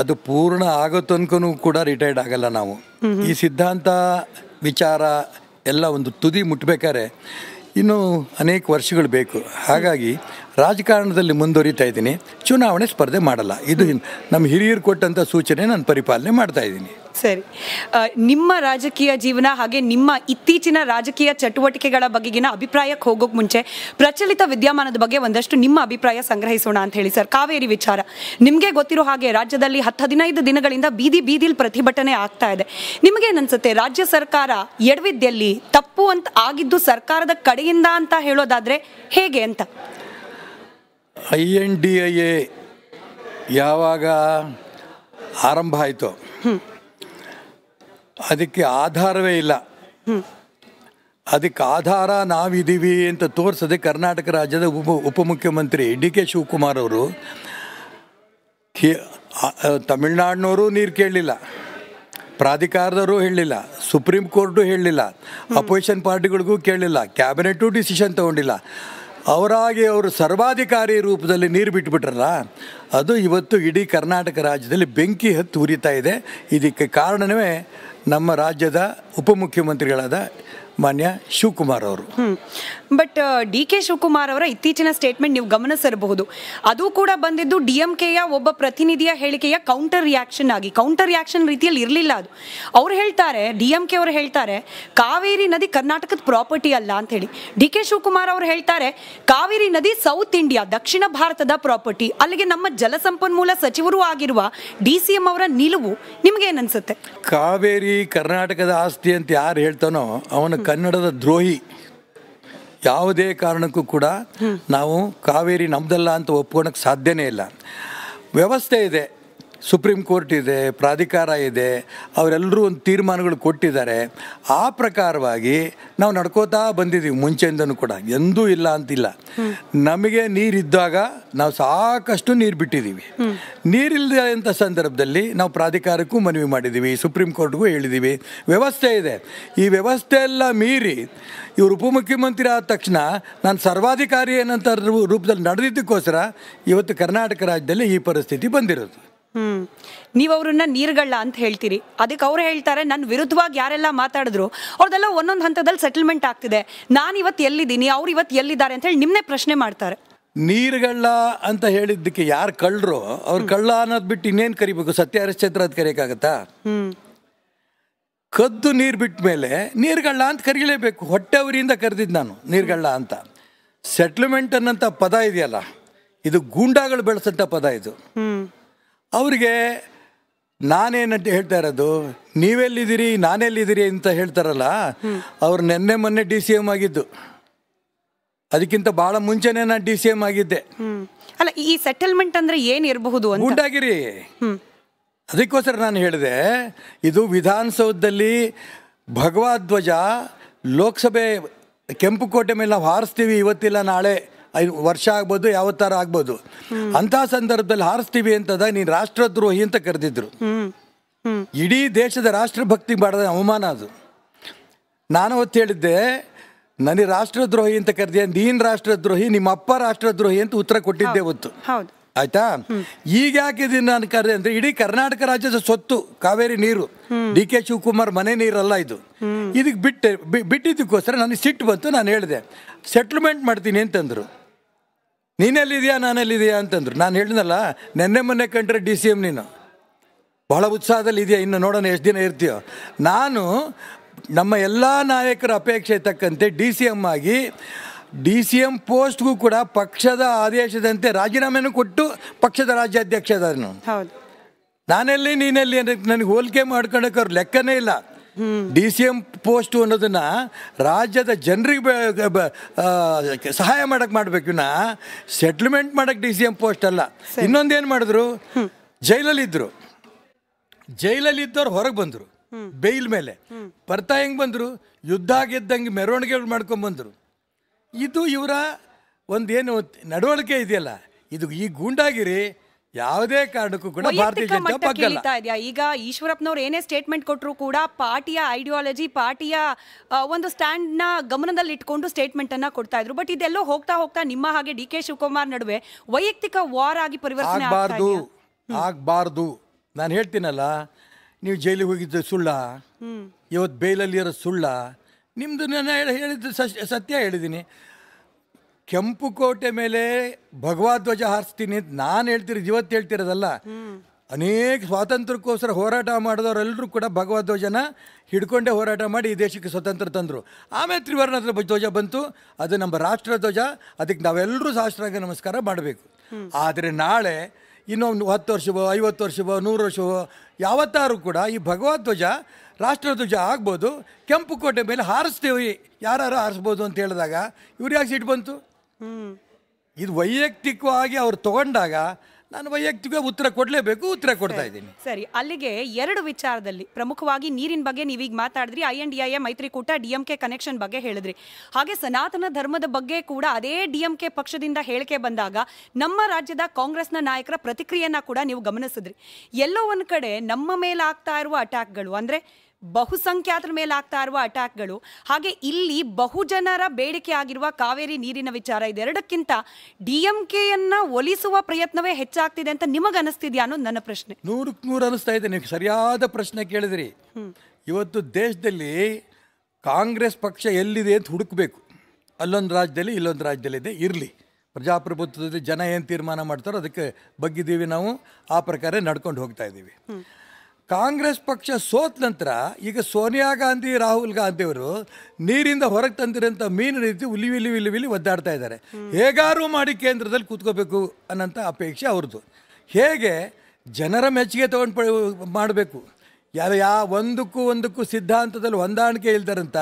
ಅದು ಪೂರ್ಣ ಆಗೋ ಕೂಡ ರಿಟೈರ್ಡ್ ಆಗಲ್ಲ ನಾವು ಈ ಸಿದ್ಧಾಂತ ವಿಚಾರ ಎಲ್ಲ ಒಂದು ತುದಿ ಮುಟ್ಬೇಕಾದ್ರೆ ಇನ್ನೂ ಅನೇಕ ವರ್ಷಗಳು ಬೇಕು ಹಾಗಾಗಿ ರಾಜಕಾರಣದಲ್ಲಿ ಮುಂದುವರಿತಾ ಇದ್ದೀನಿ ಚುನಾವಣೆ ಸ್ಪರ್ಧೆ ಮಾಡಲ್ಲ ಇದು ನಮ್ಮ ಹಿರಿಯರು ಕೊಟ್ಟಂತ ಸೂಚನೆ ನಾನು ಪರಿಪಾಲನೆ ಮಾಡ್ತಾ ಇದ್ದೀನಿ ಸರಿ ನಿಮ್ಮ ರಾಜಕೀಯ ಜೀವನ ಹಾಗೆ ನಿಮ್ಮ ಇತ್ತೀಚಿನ ರಾಜಕೀಯ ಚಟುವಟಿಕೆಗಳ ಬಗೆಗಿನ ಅಭಿಪ್ರಾಯಕ್ಕೆ ಹೋಗೋಕೆ ಮುಂಚೆ ಪ್ರಚಲಿತ ವಿದ್ಯಮಾನದ ಬಗ್ಗೆ ಒಂದಷ್ಟು ನಿಮ್ಮ ಅಭಿಪ್ರಾಯ ಸಂಗ್ರಹಿಸೋಣ ಅಂತ ಹೇಳಿ ಸರ್ ಕಾವೇರಿ ವಿಚಾರ ನಿಮಗೆ ಗೊತ್ತಿರೋ ಹಾಗೆ ರಾಜ್ಯದಲ್ಲಿ ಹತ್ತು ಹದಿನೈದು ದಿನಗಳಿಂದ ಬೀದಿ ಬೀದಿಲಿ ಪ್ರತಿಭಟನೆ ಆಗ್ತಾ ಇದೆ ಏನನ್ಸುತ್ತೆ ರಾಜ್ಯ ಸರ್ಕಾರ ಎಡವಿದ್ಯಲ್ಲಿ ತಪ್ಪು ಅಂತ ಆಗಿದ್ದು ಸರ್ಕಾರದ ಕಡೆಯಿಂದ ಅಂತ ಹೇಳೋದಾದ್ರೆ ಹೇಗೆ ಅಂತ I N D I A ಯಾವಾಗ ಆರಂಭ ಆಯಿತು ಅದಕ್ಕೆ ಆಧಾರವೇ ಇಲ್ಲ ಅದಕ್ಕೆ ಆಧಾರ ನಾವಿದ್ದೀವಿ ಅಂತ ತೋರಿಸದೆ ಕರ್ನಾಟಕ ರಾಜ್ಯದ ಉಪ ಉಪಮುಖ್ಯಮಂತ್ರಿ ಡಿ ಕೆ ಶಿವಕುಮಾರ್ ಅವರು ತಮಿಳ್ನಾಡಿನವರು ನೀರು ಕೇಳಲಿಲ್ಲ ಪ್ರಾಧಿಕಾರದವರು ಹೇಳಲಿಲ್ಲ ಸುಪ್ರೀಂ ಕೋರ್ಟು ಹೇಳಲಿಲ್ಲ ಅಪೋಸಿಷನ್ ಪಾರ್ಟಿಗಳಿಗೂ ಕೇಳಲಿಲ್ಲ ಕ್ಯಾಬಿನೆಟು ಡಿಸಿಷನ್ ತೊಗೊಂಡಿಲ್ಲ ಅವರಾಗಿ ಅವರು ಸರ್ವಾಧಿಕಾರಿ ರೂಪದಲ್ಲಿ ನೀರು ಬಿಟ್ಬಿಟ್ರಲ್ಲ ಅದು ಇವತ್ತು ಇಡೀ ಕರ್ನಾಟಕ ರಾಜ್ಯದಲ್ಲಿ ಬೆಂಕಿ ಹತ್ತು ಉರಿತಾ ಇದೆ ಇದಕ್ಕೆ ಕಾರಣವೇ ನಮ್ಮ ರಾಜ್ಯದ ಉಪಮುಖ್ಯಮಂತ್ರಿಗಳಾದ ಮಾನ್ಯ ಶಿವಕುಮಾರ್ ಅವರು but uh, D K Shivakumar ಅವರ ಇತ್ತೀಚಿನ ಸ್ಟೇಟ್ಮೆಂಟ್ ನೀವು ಗಮನಿಸಿರಬಹುದು ಅದು ಕೂಡ ಬಂದಿದ್ದು ಡಿ ಎಂ ಕೆಯ ಒಬ್ಬ ಪ್ರತಿನಿಧಿಯ ಹೇಳಿಕೆಯ ಕೌಂಟರ್ ರಿಯಾಕ್ಷನ್ ಆಗಿ ಕೌಂಟರ್ ರಿಯಾಕ್ಷನ್ ರೀತಿಯಲ್ಲಿ ಇರಲಿಲ್ಲ ಅದು ಅವ್ರು ಹೇಳ್ತಾರೆ ಡಿ ಎಂ ಕೆ ಅವರು ಹೇಳ್ತಾರೆ ಕಾವೇರಿ ನದಿ ಕರ್ನಾಟಕದ ಪ್ರಾಪರ್ಟಿ ಅಲ್ಲ ಅಂತ ಹೇಳಿ ಡಿ ಕೆ ಶಿವಕುಮಾರ್ ಅವರು ಹೇಳ್ತಾರೆ ಕಾವೇರಿ ನದಿ ಸೌತ್ ಇಂಡಿಯಾ ದಕ್ಷಿಣ ಭಾರತದ ಪ್ರಾಪರ್ಟಿ ಅಲ್ಲಿಗೆ ನಮ್ಮ ಜಲಸಂಪನ್ಮೂಲ ಸಚಿವರು ಆಗಿರುವ ಡಿ ಸಿ ಎಂ ಅವರ ನಿಲುವು ನಿಮ್ಗೆ ಏನನ್ಸುತ್ತೆ ಕಾವೇರಿ ಕರ್ನಾಟಕದ ಆಸ್ತಿ ಆಸ್ತಿ ಅಂತ ಯಾರು ಹೇಳ್ತಾನೋ ಅವನು ಕನ್ನಡದ ದ್ರೋಹಿ ಯಾವುದೇ ಕಾರಣಕ್ಕೂ ಕೂಡ ನಾವು ಕಾವೇರಿ ನಮ್ಮದಲ್ಲ ಅಂತ ಒಪ್ಕೊಳಕ್ಕೆ ಸಾಧ್ಯನೇ ಇಲ್ಲ ವ್ಯವಸ್ಥೆ ಇದೆ ಸುಪ್ರೀಂ ಕೋರ್ಟ್ ಇದೆ ಪ್ರಾಧಿಕಾರ ಇದೆ ಅವರೆಲ್ಲರೂ ಒಂದು ತೀರ್ಮಾನಗಳು ಕೊಟ್ಟಿದ್ದಾರೆ ಆ ಪ್ರಕಾರವಾಗಿ ನಾವು ನಡ್ಕೋತಾ ಬಂದಿದ್ದೀವಿ ಮುಂಚೆಯಿಂದನೂ ಕೂಡ ಎಂದೂ ಇಲ್ಲ ಅಂತಿಲ್ಲ ನಮಗೆ ನೀರಿದ್ದಾಗ ನಾವು ಸಾಕಷ್ಟು ನೀರು ಬಿಟ್ಟಿದ್ದೀವಿ ನೀರಿಲ್ಲದಂಥ ಸಂದರ್ಭದಲ್ಲಿ ನಾವು ಪ್ರಾಧಿಕಾರಕ್ಕೂ ಮನವಿ ಮಾಡಿದ್ದೀವಿ ಸುಪ್ರೀಂ ಕೋರ್ಟ್ಗೂ ಹೇಳಿದ್ದೀವಿ ವ್ಯವಸ್ಥೆ ಇದೆ ಈ ವ್ಯವಸ್ಥೆ ಎಲ್ಲ ಮೀರಿ ಇವರು ಉಪಮುಖ್ಯಮಂತ್ರಿ ಆದ ತಕ್ಷಣ ನಾನು ಸರ್ವಾಧಿಕಾರಿ ಏನಂತ ರೂಪದಲ್ಲಿ ನಡೆದಿದ್ದಕ್ಕೋಸ್ಕರ ಇವತ್ತು ಕರ್ನಾಟಕ ರಾಜ್ಯದಲ್ಲಿ ಈ ಪರಿಸ್ಥಿತಿ ಬಂದಿರೋದು ಹ್ಮ್ ನೀವು ಅವ್ರನ್ನ ನೀರ್ಗಳ್ಳ ಅಂತ ಹೇಳ್ತೀರಿ ಅದಕ್ಕೆ ಅವ್ರು ಹೇಳ್ತಾರೆ ನನ್ನ ವಿರುದ್ಧವಾಗಿ ಯಾರೆಲ್ಲ ಮಾತಾಡಿದ್ರು ಅವ್ರದೆಲ್ಲ ಒಂದೊಂದು ಹಂತದಲ್ಲಿ ಸೆಟಲ್ಮೆಂಟ್ ಆಗ್ತಿದೆ ನಾನು ಇವತ್ತು ಎಲ್ಲಿದ್ದೀನಿ ಅವ್ರು ಇವತ್ತು ಎಲ್ಲಿದ್ದಾರೆ ಅಂತ ಹೇಳಿ ನಿಮ್ಮನ್ನೇ ಪ್ರಶ್ನೆ ಮಾಡ್ತಾರೆ ನೀರ್ಗಳ್ಳ ಅಂತ ಹೇಳಿದ್ದಕ್ಕೆ ಯಾರು ಕಳ್ಳರು ಅವ್ರ ಕಳ್ಳ ಅನ್ನೋದು ಬಿಟ್ಟು ಇನ್ನೇನು ಕರಿಬೇಕು ಸತ್ಯ ಹರಿಶ್ಚಂದ್ರ ಅಂತ ಕರೆಯೋಕ್ಕಾಗತ್ತಾ ಕದ್ದು ನೀರು ಬಿಟ್ಟ ಮೇಲೆ ನೀರ್ಗಳ್ಳ ಅಂತ ಕರೀಲೇಬೇಕು ಹೊಟ್ಟೆ ಅವರಿಂದ ಕರೆದಿದ್ದು ನಾನು ನೀರ್ಗಳ್ಳ ಅಂತ ಸೆಟ್ಲ್ಮೆಂಟ್ ಅನ್ನೋಂಥ ಪದ ಇದೆಯಲ್ಲ ಇದು ಗೂಂಡಾಗಳು ಬೆಳೆಸಂಥ ಪದ ಇದು ಅವರಿಗೆ ನಾನೇನಂತ ಹೇಳ್ತಾ ಇರೋದು ನೀವೆಲ್ಲಿದ್ದೀರಿ ನಾನೆಲ್ಲಿದ್ದೀರಿ ಅಂತ ಹೇಳ್ತಾರಲ್ಲ ಅವ್ರು ನಿನ್ನೆ ಮೊನ್ನೆ ಡಿ ಸಿ ಎಮ್ ಆಗಿದ್ದು ಅದಕ್ಕಿಂತ ಭಾಳ ಮುಂಚೆನೇ ನಾನು ಡಿ ಸಿ ಎಮ್ ಆಗಿದ್ದೆ ಅಲ್ಲ ಈ ಸೆಟಲ್ಮೆಂಟ್ ಅಂದರೆ ಏನಿರಬಹುದು ಗುಡ್ಡಾಗಿರಿ ಅದಕ್ಕೋಸ್ಕರ ನಾನು ಹೇಳಿದೆ ಇದು ವಿಧಾನಸೌಧದಲ್ಲಿ ಭಗವಾಧ್ವಜ ಲೋಕಸಭೆ ಕೆಂಪು ಕೋಟೆ ಮೇಲೆ ನಾವು ಹಾರಿಸ್ತೀವಿ ಇವತ್ತಿಲ್ಲ ನಾಳೆ ವರ್ಷ ಆಗ್ಬೋದು ಯಾವ ಥರ ಆಗ್ಬೋದು ಅಂತ ಸಂದರ್ಭದಲ್ಲಿ ಹಾರಿಸ್ತೀವಿ ಅಂತದ ನೀನು ರಾಷ್ಟ್ರದ್ರೋಹಿ ಅಂತ ಕರೆದಿದ್ರು ಇಡೀ ದೇಶದ ರಾಷ್ಟ್ರಭಕ್ತಿ ಮಾಡೋದ ಅವಮಾನ ಅದು ನಾನು ಅವತ್ತು ಹೇಳಿದ್ದೆ ನನಗೆ ರಾಷ್ಟ್ರದ್ರೋಹಿ ಅಂತ ಕರೆದಿದೆ ನೀನ್ ರಾಷ್ಟ್ರದ್ರೋಹಿ ನಿಮ್ಮ ಅಪ್ಪ ರಾಷ್ಟ್ರದ್ರೋಹಿ ಅಂತ ಉತ್ತರ ಕೊಟ್ಟಿದ್ದೆ ಇವತ್ತು ಆಯ್ತಾ ಈಗ ಯಾಕೆ ನಾನು ಕರೆ ಅಂದ್ರೆ ಇಡೀ ಕರ್ನಾಟಕ ರಾಜ್ಯದ ಸೊತ್ತು ಕಾವೇರಿ ನೀರು ಡಿ ಕೆ ಶಿವಕುಮಾರ್ ಮನೆ ನೀರಲ್ಲ ಇದು ಇದಕ್ಕೆ ಬಿಟ್ಟೆ ಬಿಟ್ಟಿದ್ದಕ್ಕೋಸ್ಕರ ನನಗೆ ಸಿಟ್ಟು ಬಂತು ನಾನು ಹೇಳಿದೆ ಸೆಟ್ಲ್ಮೆಂಟ್ ಮಾಡ್ತೀನಿ ಅಂತಂದ್ರು ನೀನೆಲ್ಲಿದೆಯಾ ನಾನೆಲ್ಲಿದೆಯಾ ಅಂತಂದ್ರು ನಾನು ಹೇಳಿದ್ನಲ್ಲ ನೆನ್ನೆ ಮೊನ್ನೆ ಕಂಡ್ರೆ ಡಿ ಸಿ ಎಮ್ ನೀನು ಬಹಳ ಉತ್ಸಾಹದಲ್ಲಿ ಇದೆಯಾ ಇನ್ನು ನೋಡೋಣ ಎಷ್ಟು ದಿನ ಇರ್ತೀಯೋ ನಾನು ನಮ್ಮ ಎಲ್ಲ ನಾಯಕರ ಅಪೇಕ್ಷೆ ತಕ್ಕಂತೆ ಡಿ ಸಿ ಎಮ್ ಆಗಿ ಡಿ ಸಿ ಎಮ್ ಪೋಸ್ಟ್ಗೂ ಕೂಡ ಪಕ್ಷದ ಆದೇಶದಂತೆ ರಾಜೀನಾಮೆನೂ ಕೊಟ್ಟು ಪಕ್ಷದ ರಾಜ್ಯಾಧ್ಯಕ್ಷ ನಾನು ನಾನೆಲ್ಲಿ ನೀನೆಲ್ಲಿ ಅಂದ್ರೆ ನನಗೆ ಹೋಲಿಕೆ ಮಾಡ್ಕೊಳಕ್ಕೆ ಅವ್ರ ಲೆಕ್ಕನೇ ಇಲ್ಲ ಡಿ ಸಿ ಎಂ ಪೋಸ್ಟು ಅನ್ನೋದನ್ನ ರಾಜ್ಯದ ಜನರಿಗೆ ಸಹಾಯ ಮಾಡಕ್ಕೆ ಮಾಡಬೇಕು ಸೆಟ್ಲ್ಮೆಂಟ್ ಮಾಡಕ್ಕೆ ಡಿ ಸಿ ಎಂ ಪೋಸ್ಟ್ ಅಲ್ಲ ಇನ್ನೊಂದೇನು ಮಾಡಿದ್ರು ಜೈಲಲ್ಲಿದ್ದರು ಜೈಲಲ್ಲಿದ್ದವ್ರು ಹೊರಗೆ ಬಂದರು ಬೇಯಿಲ್ ಮೇಲೆ ಬರ್ತಾ ಹೆಂಗೆ ಬಂದರು ಯುದ್ಧ ಆಗಿದ್ದಂಗೆ ಮೆರವಣಿಗೆಗಳು ಮಾಡ್ಕೊಂಬಂದರು ಇದು ಇವರ ಒಂದೇನು ನಡವಳಿಕೆ ಇದೆಯಲ್ಲ ಇದು ಈ ಗೂಂಡಾಗಿರಿ ಯಾವುದೇ ಕಾರಣಕ್ಕೂ ಕೂಡ ಭಾರತೀಯ ಜನತಾ ಪಕ್ಷ ಈಗ ಈಶ್ವರಪ್ಪನವರು ಏನೇ ಸ್ಟೇಟ್ಮೆಂಟ್ ಕೊಟ್ಟರು ಕೂಡ ಪಾರ್ಟಿಯ ಐಡಿಯಾಲಜಿ ಪಾರ್ಟಿಯ ಒಂದು ಸ್ಟ್ಯಾಂಡ್ ನ ಗಮನದಲ್ಲಿ ಇಟ್ಕೊಂಡು ಸ್ಟೇಟ್ಮೆಂಟ್ ಅನ್ನ ಕೊಡ್ತಾ ಇದ್ರು ಬಟ್ ಇದೆಲ್ಲೋ ಹೋಗ್ತಾ ಹೋಗ್ತಾ ನಿಮ್ಮ ಹಾಗೆ ಡಿ ಕೆ ಶಿವಕುಮಾರ್ ನಡುವೆ ವೈಯಕ್ತಿಕ ವಾರ್ ಆಗಿ ಪರಿವರ್ತನೆ ಆಗಬಾರ್ದು ಆಗಬಾರ್ದು ನಾನು ಹೇಳ್ತೀನಲ್ಲ ನೀವು ಜೈಲಿಗೆ ಹೋಗಿದ್ದ ಸುಳ್ಳ ಇವತ್ತು ಬೇಲಲ್ಲಿ ಇರೋ ಸುಳ್ಳ ನಿಮ್ದು ನಾನು ಹೇಳಿದ್ದು ಸತ್ಯ ಹೇಳಿದ್ದೀನಿ ಕೆಂಪು ಕೋಟೆ ಮೇಲೆ ಭಗವಾಧ್ವಜ ಹಾರಿಸ್ತೀನಿ ಅಂತ ನಾನು ಹೇಳ್ತಿರೋದು ಇವತ್ತು ಹೇಳ್ತಿರೋದಲ್ಲ ಅನೇಕ ಸ್ವಾತಂತ್ರ್ಯಕ್ಕೋಸ್ಕರ ಹೋರಾಟ ಮಾಡಿದವರೆಲ್ಲರೂ ಕೂಡ ಭಗವಧ್ವಜನ ಹಿಡ್ಕೊಂಡೇ ಹೋರಾಟ ಮಾಡಿ ಈ ದೇಶಕ್ಕೆ ಸ್ವತಂತ್ರ ತಂದರು ಆಮೇಲೆ ತ್ರಿವರ್ಣ ಧ್ವಜ ಬಂತು ಅದು ನಮ್ಮ ರಾಷ್ಟ್ರ ಧ್ವಜ ಅದಕ್ಕೆ ನಾವೆಲ್ಲರೂ ಸಹಸ್ರಾಗ ನಮಸ್ಕಾರ ಮಾಡಬೇಕು ಆದರೆ ನಾಳೆ ಇನ್ನೊಂದು ಹತ್ತು ವರ್ಷವೋ ಐವತ್ತು ವರ್ಷವೋ ನೂರು ವರ್ಷವೋ ಯಾವತ್ತಾರು ಕೂಡ ಈ ಭಗವಧ್ವಜ ರಾಷ್ಟ್ರಧ್ವಜ ಆಗ್ಬೋದು ಕೆಂಪು ಕೋಟೆ ಮೇಲೆ ಹಾರಿಸ್ತೀವಿ ಯಾರು ಹಾರಿಸ್ಬೋದು ಅಂತ ಹೇಳಿದಾಗ ಇವ್ರು ಯಾಕೆ ಸಿಟ್ಟು ಬಂತು ಇದು ವೈಯಕ್ತಿಕವಾಗಿ ಅವ್ರು ತಗೊಂಡಾಗ ನಾನು ವೈಯಕ್ತಿಕ ಉತ್ತರ ಕೊಡಲೇಬೇಕು ಉತ್ತರ ಕೊಡ್ತಾ ಇದ್ದೀನಿ ಸರಿ ಅಲ್ಲಿಗೆ ಎರಡು ವಿಚಾರದಲ್ಲಿ ಪ್ರಮುಖವಾಗಿ ನೀರಿನ ಬಗ್ಗೆ ನೀವೀಗ ಮಾತಾಡಿದ್ರಿ I N D I A ಮೈತ್ರಿಕೂಟ ಡಿ ಎಂ ಕೆ ಕನೆಕ್ಷನ್ ಬಗ್ಗೆ ಹೇಳಿದ್ರಿ ಹಾಗೆ ಸನಾತನ ಧರ್ಮದ ಬಗ್ಗೆ ಕೂಡ ಅದೇ ಡಿ ಎಂ ಕೆ ಪಕ್ಷದಿಂದ ಹೇಳಿಕೆ ಬಂದಾಗ ನಮ್ಮ ರಾಜ್ಯದ ಕಾಂಗ್ರೆಸ್ನ ನಾಯಕರ ಪ್ರತಿಕ್ರಿಯೆಯನ್ನು ಕೂಡ ನೀವು ಗಮನಿಸಿದ್ರಿ ಎಲ್ಲೋ ಒಂದು ಕಡೆ ನಮ್ಮ ಮೇಲೆ ಆಗ್ತಾ ಇರುವ ಅಟ್ಯಾಕ್ಗಳು ಅಂದರೆ ಬಹುಸಂಖ್ಯಾತರ ಮೇಲೆ ಆಗ್ತಾ ಇರುವ ಅಟ್ಯಾಕ್ಗಳು ಹಾಗೆ ಇಲ್ಲಿ ಬಹುಜನರ ಬೇಡಿಕೆ ಆಗಿರುವ ಕಾವೇರಿ ನೀರಿನ ವಿಚಾರ ಇದೆರಡಕ್ಕಿಂತ ಡಿ ಎಂ ಕೆಯನ್ನು ಒಲಿಸುವ ಪ್ರಯತ್ನವೇ ಹೆಚ್ಚಾಗ್ತಿದೆ ಅಂತ ನಿಮಗೆ ಅನಿಸ್ತಿದ್ಯಾ ಅನ್ನೋದು ನನ್ನ ಪ್ರಶ್ನೆ ನೂರಕ್ಕೆ ನೂರು ಅನಿಸ್ತಾ ಇದೆ ನೀವು ಸರಿಯಾದ ಪ್ರಶ್ನೆ ಕೇಳಿದ್ರಿ ಇವತ್ತು ದೇಶದಲ್ಲಿ ಕಾಂಗ್ರೆಸ್ ಪಕ್ಷ ಎಲ್ಲಿದೆ ಅಂತ ಹುಡುಕಬೇಕು ಅಲ್ಲೊಂದು ರಾಜ್ಯದಲ್ಲಿ ಇಲ್ಲೊಂದು ಇದೆ ಇರಲಿ ಪ್ರಜಾಪ್ರಭುತ್ವದಲ್ಲಿ ಜನ ಏನು ತೀರ್ಮಾನ ಮಾಡ್ತಾರೋ ಅದಕ್ಕೆ ಬಗ್ಗಿದ್ದೀವಿ ನಾವು ಆ ಪ್ರಕಾರ ನಡ್ಕೊಂಡು ಹೋಗ್ತಾ ಇದ್ದೀವಿ ಕಾಂಗ್ರೆಸ್ ಪಕ್ಷ ಸೋತ ನಂತರ ಈಗ ಸೋನಿಯಾ ಗಾಂಧಿ ರಾಹುಲ್ ಗಾಂಧಿ ಅವರು ನೀರಿಂದ ಹೊರಗೆ ತಂದಿರೋಂಥ ಮೀನು ರೀತಿ ಉಲಿ ವಿಲಿ ವಿಲಿ ವಿಲಿ ಒದ್ದಾಡ್ತಾ ಇದ್ದಾರೆ ಹೇಗಾರು ಮಾಡಿ ಕೇಂದ್ರದಲ್ಲಿ ಕೂತ್ಕೋಬೇಕು ಅನ್ನೋಂಥ ಅಪೇಕ್ಷೆ ಅವ್ರದ್ದು ಹೇಗೆ ಜನರ ಮೆಚ್ಚುಗೆ ತೊಗೊಂಡು ಮಾಡಬೇಕು ಯಾರು ಯಾವ ಒಂದಕ್ಕೂ ಒಂದಕ್ಕೂ ಸಿದ್ಧಾಂತದಲ್ಲಿ ಹೊಂದಾಣಿಕೆ ಇಲ್ದಾರಂತ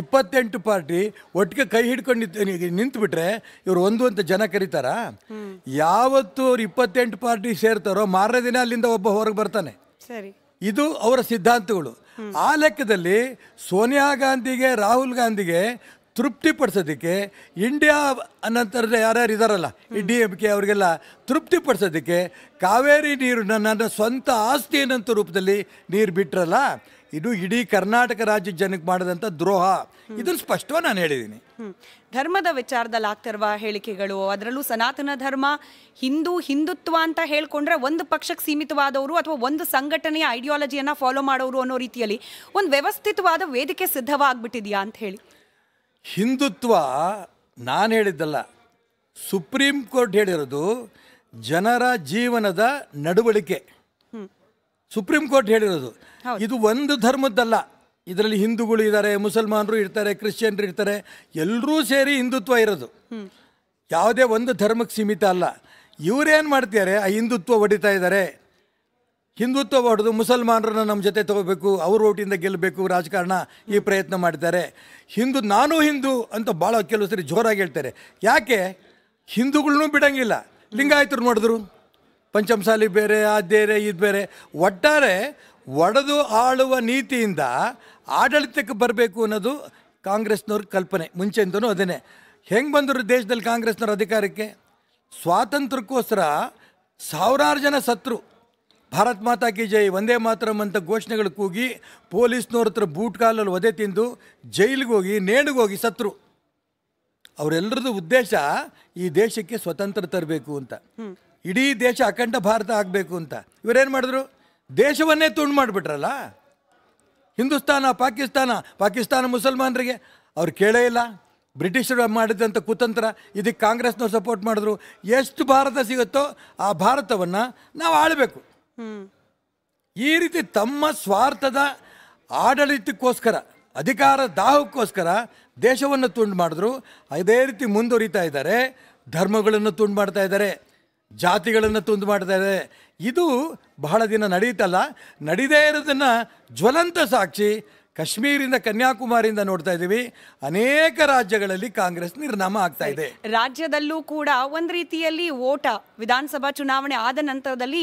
ಇಪ್ಪತ್ತೆಂಟು ಪಾರ್ಟಿ ಒಟ್ಟಿಗೆ ಕೈ ಹಿಡ್ಕೊಂಡು ನಿಂತುಬಿಟ್ರೆ ಇವರು ಒಂದು ಅಂತ ಜನ ಕರೀತಾರ ಯಾವತ್ತು ಅವ್ರು ಇಪ್ಪತ್ತೆಂಟು ಪಾರ್ಟಿ ಸೇರ್ತಾರೋ ಮಾರನೇ ದಿನ ಅಲ್ಲಿಂದ ಒಬ್ಬ ಹೊರಗೆ ಬರ್ತಾನೆ ಸರಿ ಇದು ಅವರ ಸಿದ್ಧಾಂತಗಳು ಆ ಲೆಕ್ಕದಲ್ಲಿ ಸೋನಿಯಾ ಗಾಂಧಿಗೆ ರಾಹುಲ್ ಗಾಂಧಿಗೆ ಪಡಿಸೋದಕ್ಕೆ ಇಂಡಿಯಾ ಅನಂತರದ ಯಾರ್ಯಾರು ಇದಾರಲ್ಲ ಈ ಡಿ ಎಂ ಕೆ ಅವರಿಗೆಲ್ಲ ಪಡಿಸೋದಕ್ಕೆ ಕಾವೇರಿ ನೀರು ನನ್ನ ಸ್ವಂತ ಆಸ್ತಿ ಏನಂತ ರೂಪದಲ್ಲಿ ನೀರು ಬಿಟ್ರಲ್ಲ ಇದು ಇಡೀ ಕರ್ನಾಟಕ ರಾಜ್ಯ ಜನಕ್ಕೆ ಮಾಡಿದಂಥ ದ್ರೋಹ ಇದನ್ನು ಸ್ಪಷ್ಟವಾಗಿ ನಾನು ಹೇಳಿದ್ದೀನಿ ಧರ್ಮದ ವಿಚಾರದಲ್ಲಿ ಆಗ್ತಿರುವ ಹೇಳಿಕೆಗಳು ಅದರಲ್ಲೂ ಸನಾತನ ಧರ್ಮ ಹಿಂದೂ ಹಿಂದುತ್ವ ಅಂತ ಹೇಳ್ಕೊಂಡ್ರೆ ಒಂದು ಪಕ್ಷಕ್ಕೆ ಸೀಮಿತವಾದವರು ಅಥವಾ ಒಂದು ಸಂಘಟನೆಯ ಐಡಿಯಾಲಜಿಯನ್ನು ಫಾಲೋ ಮಾಡೋರು ಅನ್ನೋ ರೀತಿಯಲ್ಲಿ ಒಂದು ವ್ಯವಸ್ಥಿತವಾದ ವೇದಿಕೆ ಸಿದ್ಧವಾಗ್ಬಿಟ್ಟಿದೆಯಾ ಅಂತ ಹೇಳಿ ಹಿಂದುತ್ವ ನಾನು ಹೇಳಿದ್ದಲ್ಲ ಸುಪ್ರೀಂ ಕೋರ್ಟ್ ಹೇಳಿರೋದು ಜನರ ಜೀವನದ ನಡವಳಿಕೆ ಸುಪ್ರೀಂ ಕೋರ್ಟ್ ಹೇಳಿರೋದು ಇದು ಒಂದು ಧರ್ಮದ್ದಲ್ಲ ಇದರಲ್ಲಿ ಹಿಂದೂಗಳು ಇದ್ದಾರೆ ಮುಸಲ್ಮಾನರು ಇರ್ತಾರೆ ಕ್ರಿಶ್ಚಿಯನ್ರು ಇರ್ತಾರೆ ಎಲ್ಲರೂ ಸೇರಿ ಹಿಂದುತ್ವ ಇರೋದು ಯಾವುದೇ ಒಂದು ಧರ್ಮಕ್ಕೆ ಸೀಮಿತ ಅಲ್ಲ ಇವರೇನು ಮಾಡ್ತಿದ್ದಾರೆ ಆ ಹಿಂದುತ್ವ ಹೊಡಿತಾ ಇದ್ದಾರೆ ಹಿಂದುತ್ವ ಹೊಡೆದು ಮುಸಲ್ಮಾನರನ್ನ ನಮ್ಮ ಜೊತೆ ತಗೋಬೇಕು ಅವ್ರ ಓಟಿಂದ ಗೆಲ್ಲಬೇಕು ರಾಜಕಾರಣ ಈ ಪ್ರಯತ್ನ ಮಾಡ್ತಾರೆ ಹಿಂದೂ ನಾನು ಹಿಂದೂ ಅಂತ ಭಾಳ ಕೆಲವು ಸರಿ ಜೋರಾಗಿ ಹೇಳ್ತಾರೆ ಯಾಕೆ ಹಿಂದೂಗಳನ್ನೂ ಬಿಡೋಂಗಿಲ್ಲ ಲಿಂಗಾಯತರು ನೋಡಿದ್ರು ಪಂಚಮಸಾಲಿ ಬೇರೆ ಅದು ಬೇರೆ ಇದು ಬೇರೆ ಒಟ್ಟಾರೆ ಒಡೆದು ಆಳುವ ನೀತಿಯಿಂದ ಆಡಳಿತಕ್ಕೆ ಬರಬೇಕು ಅನ್ನೋದು ಕಾಂಗ್ರೆಸ್ನವ್ರ ಕಲ್ಪನೆ ಮುಂಚೆಯಿಂದನೂ ಅದನ್ನೇ ಹೆಂಗೆ ಬಂದರು ದೇಶದಲ್ಲಿ ಕಾಂಗ್ರೆಸ್ನವ್ರ ಅಧಿಕಾರಕ್ಕೆ ಸ್ವಾತಂತ್ರ್ಯಕ್ಕೋಸ್ಕರ ಸಾವಿರಾರು ಜನ ಸತ್ರು ಭಾರತ್ ಮಾತಾ ಕಿ ಜೈ ಒಂದೇ ಮಾತರಂ ಅಂತ ಘೋಷಣೆಗಳು ಕೂಗಿ ಪೊಲೀಸ್ನವ್ರ ಹತ್ರ ಬೂಟ್ ಕಾಲಲ್ಲಿ ಒದೆ ತಿಂದು ಜೈಲಿಗೋಗಿ ನೇಣಿಗೋಗಿ ಸತ್ರು ಅವರೆಲ್ಲರದ್ದು ಉದ್ದೇಶ ಈ ದೇಶಕ್ಕೆ ಸ್ವತಂತ್ರ ತರಬೇಕು ಅಂತ ಇಡೀ ದೇಶ ಅಖಂಡ ಭಾರತ ಆಗಬೇಕು ಅಂತ ಇವರೇನು ಮಾಡಿದ್ರು ದೇಶವನ್ನೇ ತುಂಡು ಮಾಡಿಬಿಟ್ರಲ್ಲ ಹಿಂದೂಸ್ತಾನ ಪಾಕಿಸ್ತಾನ ಪಾಕಿಸ್ತಾನ ಮುಸಲ್ಮಾನರಿಗೆ ಅವ್ರು ಕೇಳೇ ಇಲ್ಲ ಬ್ರಿಟಿಷರು ಮಾಡಿದಂಥ ಕುತಂತ್ರ ಇದಕ್ಕೆ ಕಾಂಗ್ರೆಸ್ನವ್ರು ಸಪೋರ್ಟ್ ಮಾಡಿದ್ರು ಎಷ್ಟು ಭಾರತ ಸಿಗುತ್ತೋ ಆ ಭಾರತವನ್ನು ನಾವು ಆಳಬೇಕು ಈ ರೀತಿ ತಮ್ಮ ಸ್ವಾರ್ಥದ ಆಡಳಿತಕ್ಕೋಸ್ಕರ ಅಧಿಕಾರ ದಾಹಕ್ಕೋಸ್ಕರ ದೇಶವನ್ನು ತುಂಡು ಮಾಡಿದ್ರು ಅದೇ ರೀತಿ ಮುಂದುವರಿತಾ ಇದ್ದಾರೆ ಧರ್ಮಗಳನ್ನು ತುಂಡು ಮಾಡ್ತಾ ಇದ್ದಾರೆ ಜಾತಿಗಳನ್ನು ತುಂದು ಮಾಡ್ತಾರೆ ಇದು ಬಹಳ ದಿನ ನಡೀತಲ್ಲ ನಡೀದೇ ಇರೋದನ್ನು ಜ್ವಲಂತ ಸಾಕ್ಷಿ ಕಾಶ್ಮೀರಿಂದ ಕನ್ಯಾಕುಮಾರಿಯಿಂದ ನೋಡ್ತಾ ಇದ್ದೀವಿ ಅನೇಕ ರಾಜ್ಯಗಳಲ್ಲಿ ಕಾಂಗ್ರೆಸ್ ನಿರ್ನಾಮ ಆಗ್ತಾ ಇದೆ ರಾಜ್ಯದಲ್ಲೂ ಕೂಡ ಒಂದು ರೀತಿಯಲ್ಲಿ ಓಟ ವಿಧಾನಸಭಾ ಚುನಾವಣೆ ಆದ ನಂತರದಲ್ಲಿ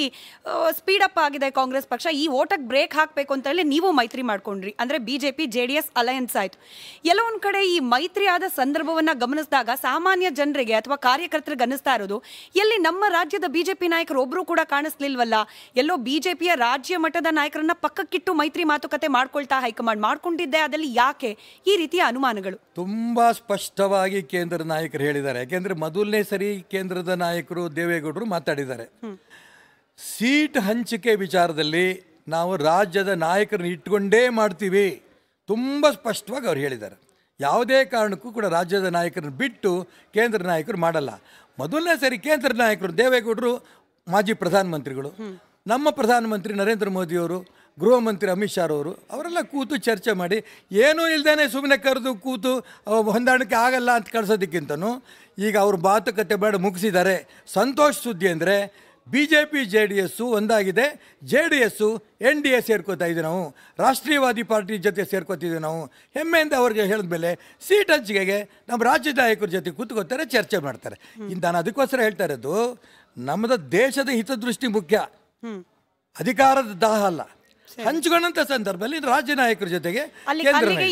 ಸ್ಪೀಡ್ ಅಪ್ ಆಗಿದೆ ಕಾಂಗ್ರೆಸ್ ಪಕ್ಷ ಈ ಓಟಕ್ಕೆ ಬ್ರೇಕ್ ಹಾಕಬೇಕು ಅಂತ ಹೇಳಿ ನೀವು ಮೈತ್ರಿ ಮಾಡ್ಕೊಂಡ್ರಿ ಅಂದರೆ BJP J D S alliance ಆಯಿತು ಎಲ್ಲ ಒಂದು ಕಡೆ ಈ ಮೈತ್ರಿ ಆದ ಸಂದರ್ಭವನ್ನು ಗಮನಿಸಿದಾಗ ಸಾಮಾನ್ಯ ಜನರಿಗೆ ಅಥವಾ ಕಾರ್ಯಕರ್ತರಿಗೆ ಅನ್ನಿಸ್ತಾ ಇರೋದು ಎಲ್ಲಿ ನಮ್ಮ ರಾಜ್ಯದ ಬಿಜೆಪಿ ನಾಯಕರು ಒಬ್ಬರು ಕೂಡ ಕಾಣಿಸ್ಲಿಲ್ವಲ್ಲ ಎಲ್ಲೋ ಬಿಜೆಪಿಯ ರಾಜ್ಯ ಮಟ್ಟದ ನಾಯಕರನ್ನ ಪಕ್ಕಕ್ಕಿಟ್ಟು ಮೈತ್ರಿ ಮಾತುಕತೆ ಮಾಡ್ಕೊಳ್ತಾ ಹೈಕಮಾಂಡ್ ಮಾಡ್ಕೊಂಡಿದ್ದೆ ಅದರಲ್ಲಿ ಯಾಕೆ ಈ ರೀತಿಯ ಅನುಮಾನಗಳು ತುಂಬಾ ಸ್ಪಷ್ಟವಾಗಿ ಕೇಂದ್ರ ನಾಯಕರು ಹೇಳಿದ್ದಾರೆ ಯಾಕೆಂದ್ರೆ ಮೊದಲನೇ ಸರಿ ಕೇಂದ್ರದ ನಾಯಕರು ದೇವೇಗೌಡರು ಮಾತಾಡಿದ್ದಾರೆ ಸೀಟ್ ಹಂಚಿಕೆ ವಿಚಾರದಲ್ಲಿ ನಾವು ರಾಜ್ಯದ ನಾಯಕರನ್ನು ಇಟ್ಕೊಂಡೇ ಮಾಡ್ತೀವಿ ತುಂಬ ಸ್ಪಷ್ಟವಾಗಿ ಅವ್ರು ಹೇಳಿದ್ದಾರೆ ಯಾವುದೇ ಕಾರಣಕ್ಕೂ ಕೂಡ ರಾಜ್ಯದ ನಾಯಕರನ್ನು ಬಿಟ್ಟು ಕೇಂದ್ರ ನಾಯಕರು ಮಾಡಲ್ಲ ಮೊದಲನೇ ಸರಿ ಕೇಂದ್ರ ನಾಯಕರು ದೇವೇಗೌಡರು ಮಾಜಿ ಪ್ರಧಾನಮಂತ್ರಿಗಳು ನಮ್ಮ ಪ್ರಧಾನಮಂತ್ರಿ ನರೇಂದ್ರ ಮೋದಿಯವರು ಗೃಹ ಮಂತ್ರಿ ಅಮಿತ್ ಶಾ ಅವರು ಅವರೆಲ್ಲ ಕೂತು ಚರ್ಚೆ ಮಾಡಿ ಏನೂ ಇಲ್ಲದೇ ಸುಮ್ಮನೆ ಕರೆದು ಕೂತು ಹೊಂದಾಣಿಕೆ ಆಗಲ್ಲ ಅಂತ ಕಳಿಸೋದಕ್ಕಿಂತ ಈಗ ಅವರು ಮಾತುಕತೆ ಬೇಡ ಮುಗಿಸಿದ್ದಾರೆ ಸಂತೋಷ ಸುದ್ದಿ ಅಂದರೆ B J P J D S ಒಂದಾಗಿದೆ J D S N D A ಸೇರ್ಕೋತಾ ಇದ್ದೀವಿ ನಾವು ರಾಷ್ಟ್ರೀಯವಾದಿ ಪಾರ್ಟಿ ಜೊತೆ ಸೇರ್ಕೋತಿದ್ದೀವಿ ನಾವು ಹೆಮ್ಮೆಯಿಂದ ಅವ್ರಿಗೆ ಮೇಲೆ ಸೀಟ್ ಹಂಚಿಕೆಗೆ ನಮ್ಮ ರಾಜ್ಯ ನಾಯಕರ ಜೊತೆ ಕೂತ್ಕೋತಾರೆ ಚರ್ಚೆ ಮಾಡ್ತಾರೆ ಇಂದು ನಾನು ಅದಕ್ಕೋಸ್ಕರ ಹೇಳ್ತಾ ಇರೋದು ನಮ್ಮದು ದೇಶದ ಹಿತದೃಷ್ಟಿ ಮುಖ್ಯ ಅಧಿಕಾರದ ದಾಹ ಅಲ್ಲ ಹಂಚಿಕೊಂಡಂತ ಸಂದರ್ಭದಲ್ಲಿ ರಾಜ್ಯ ನಾಯಕರ ಜೊತೆಗೆ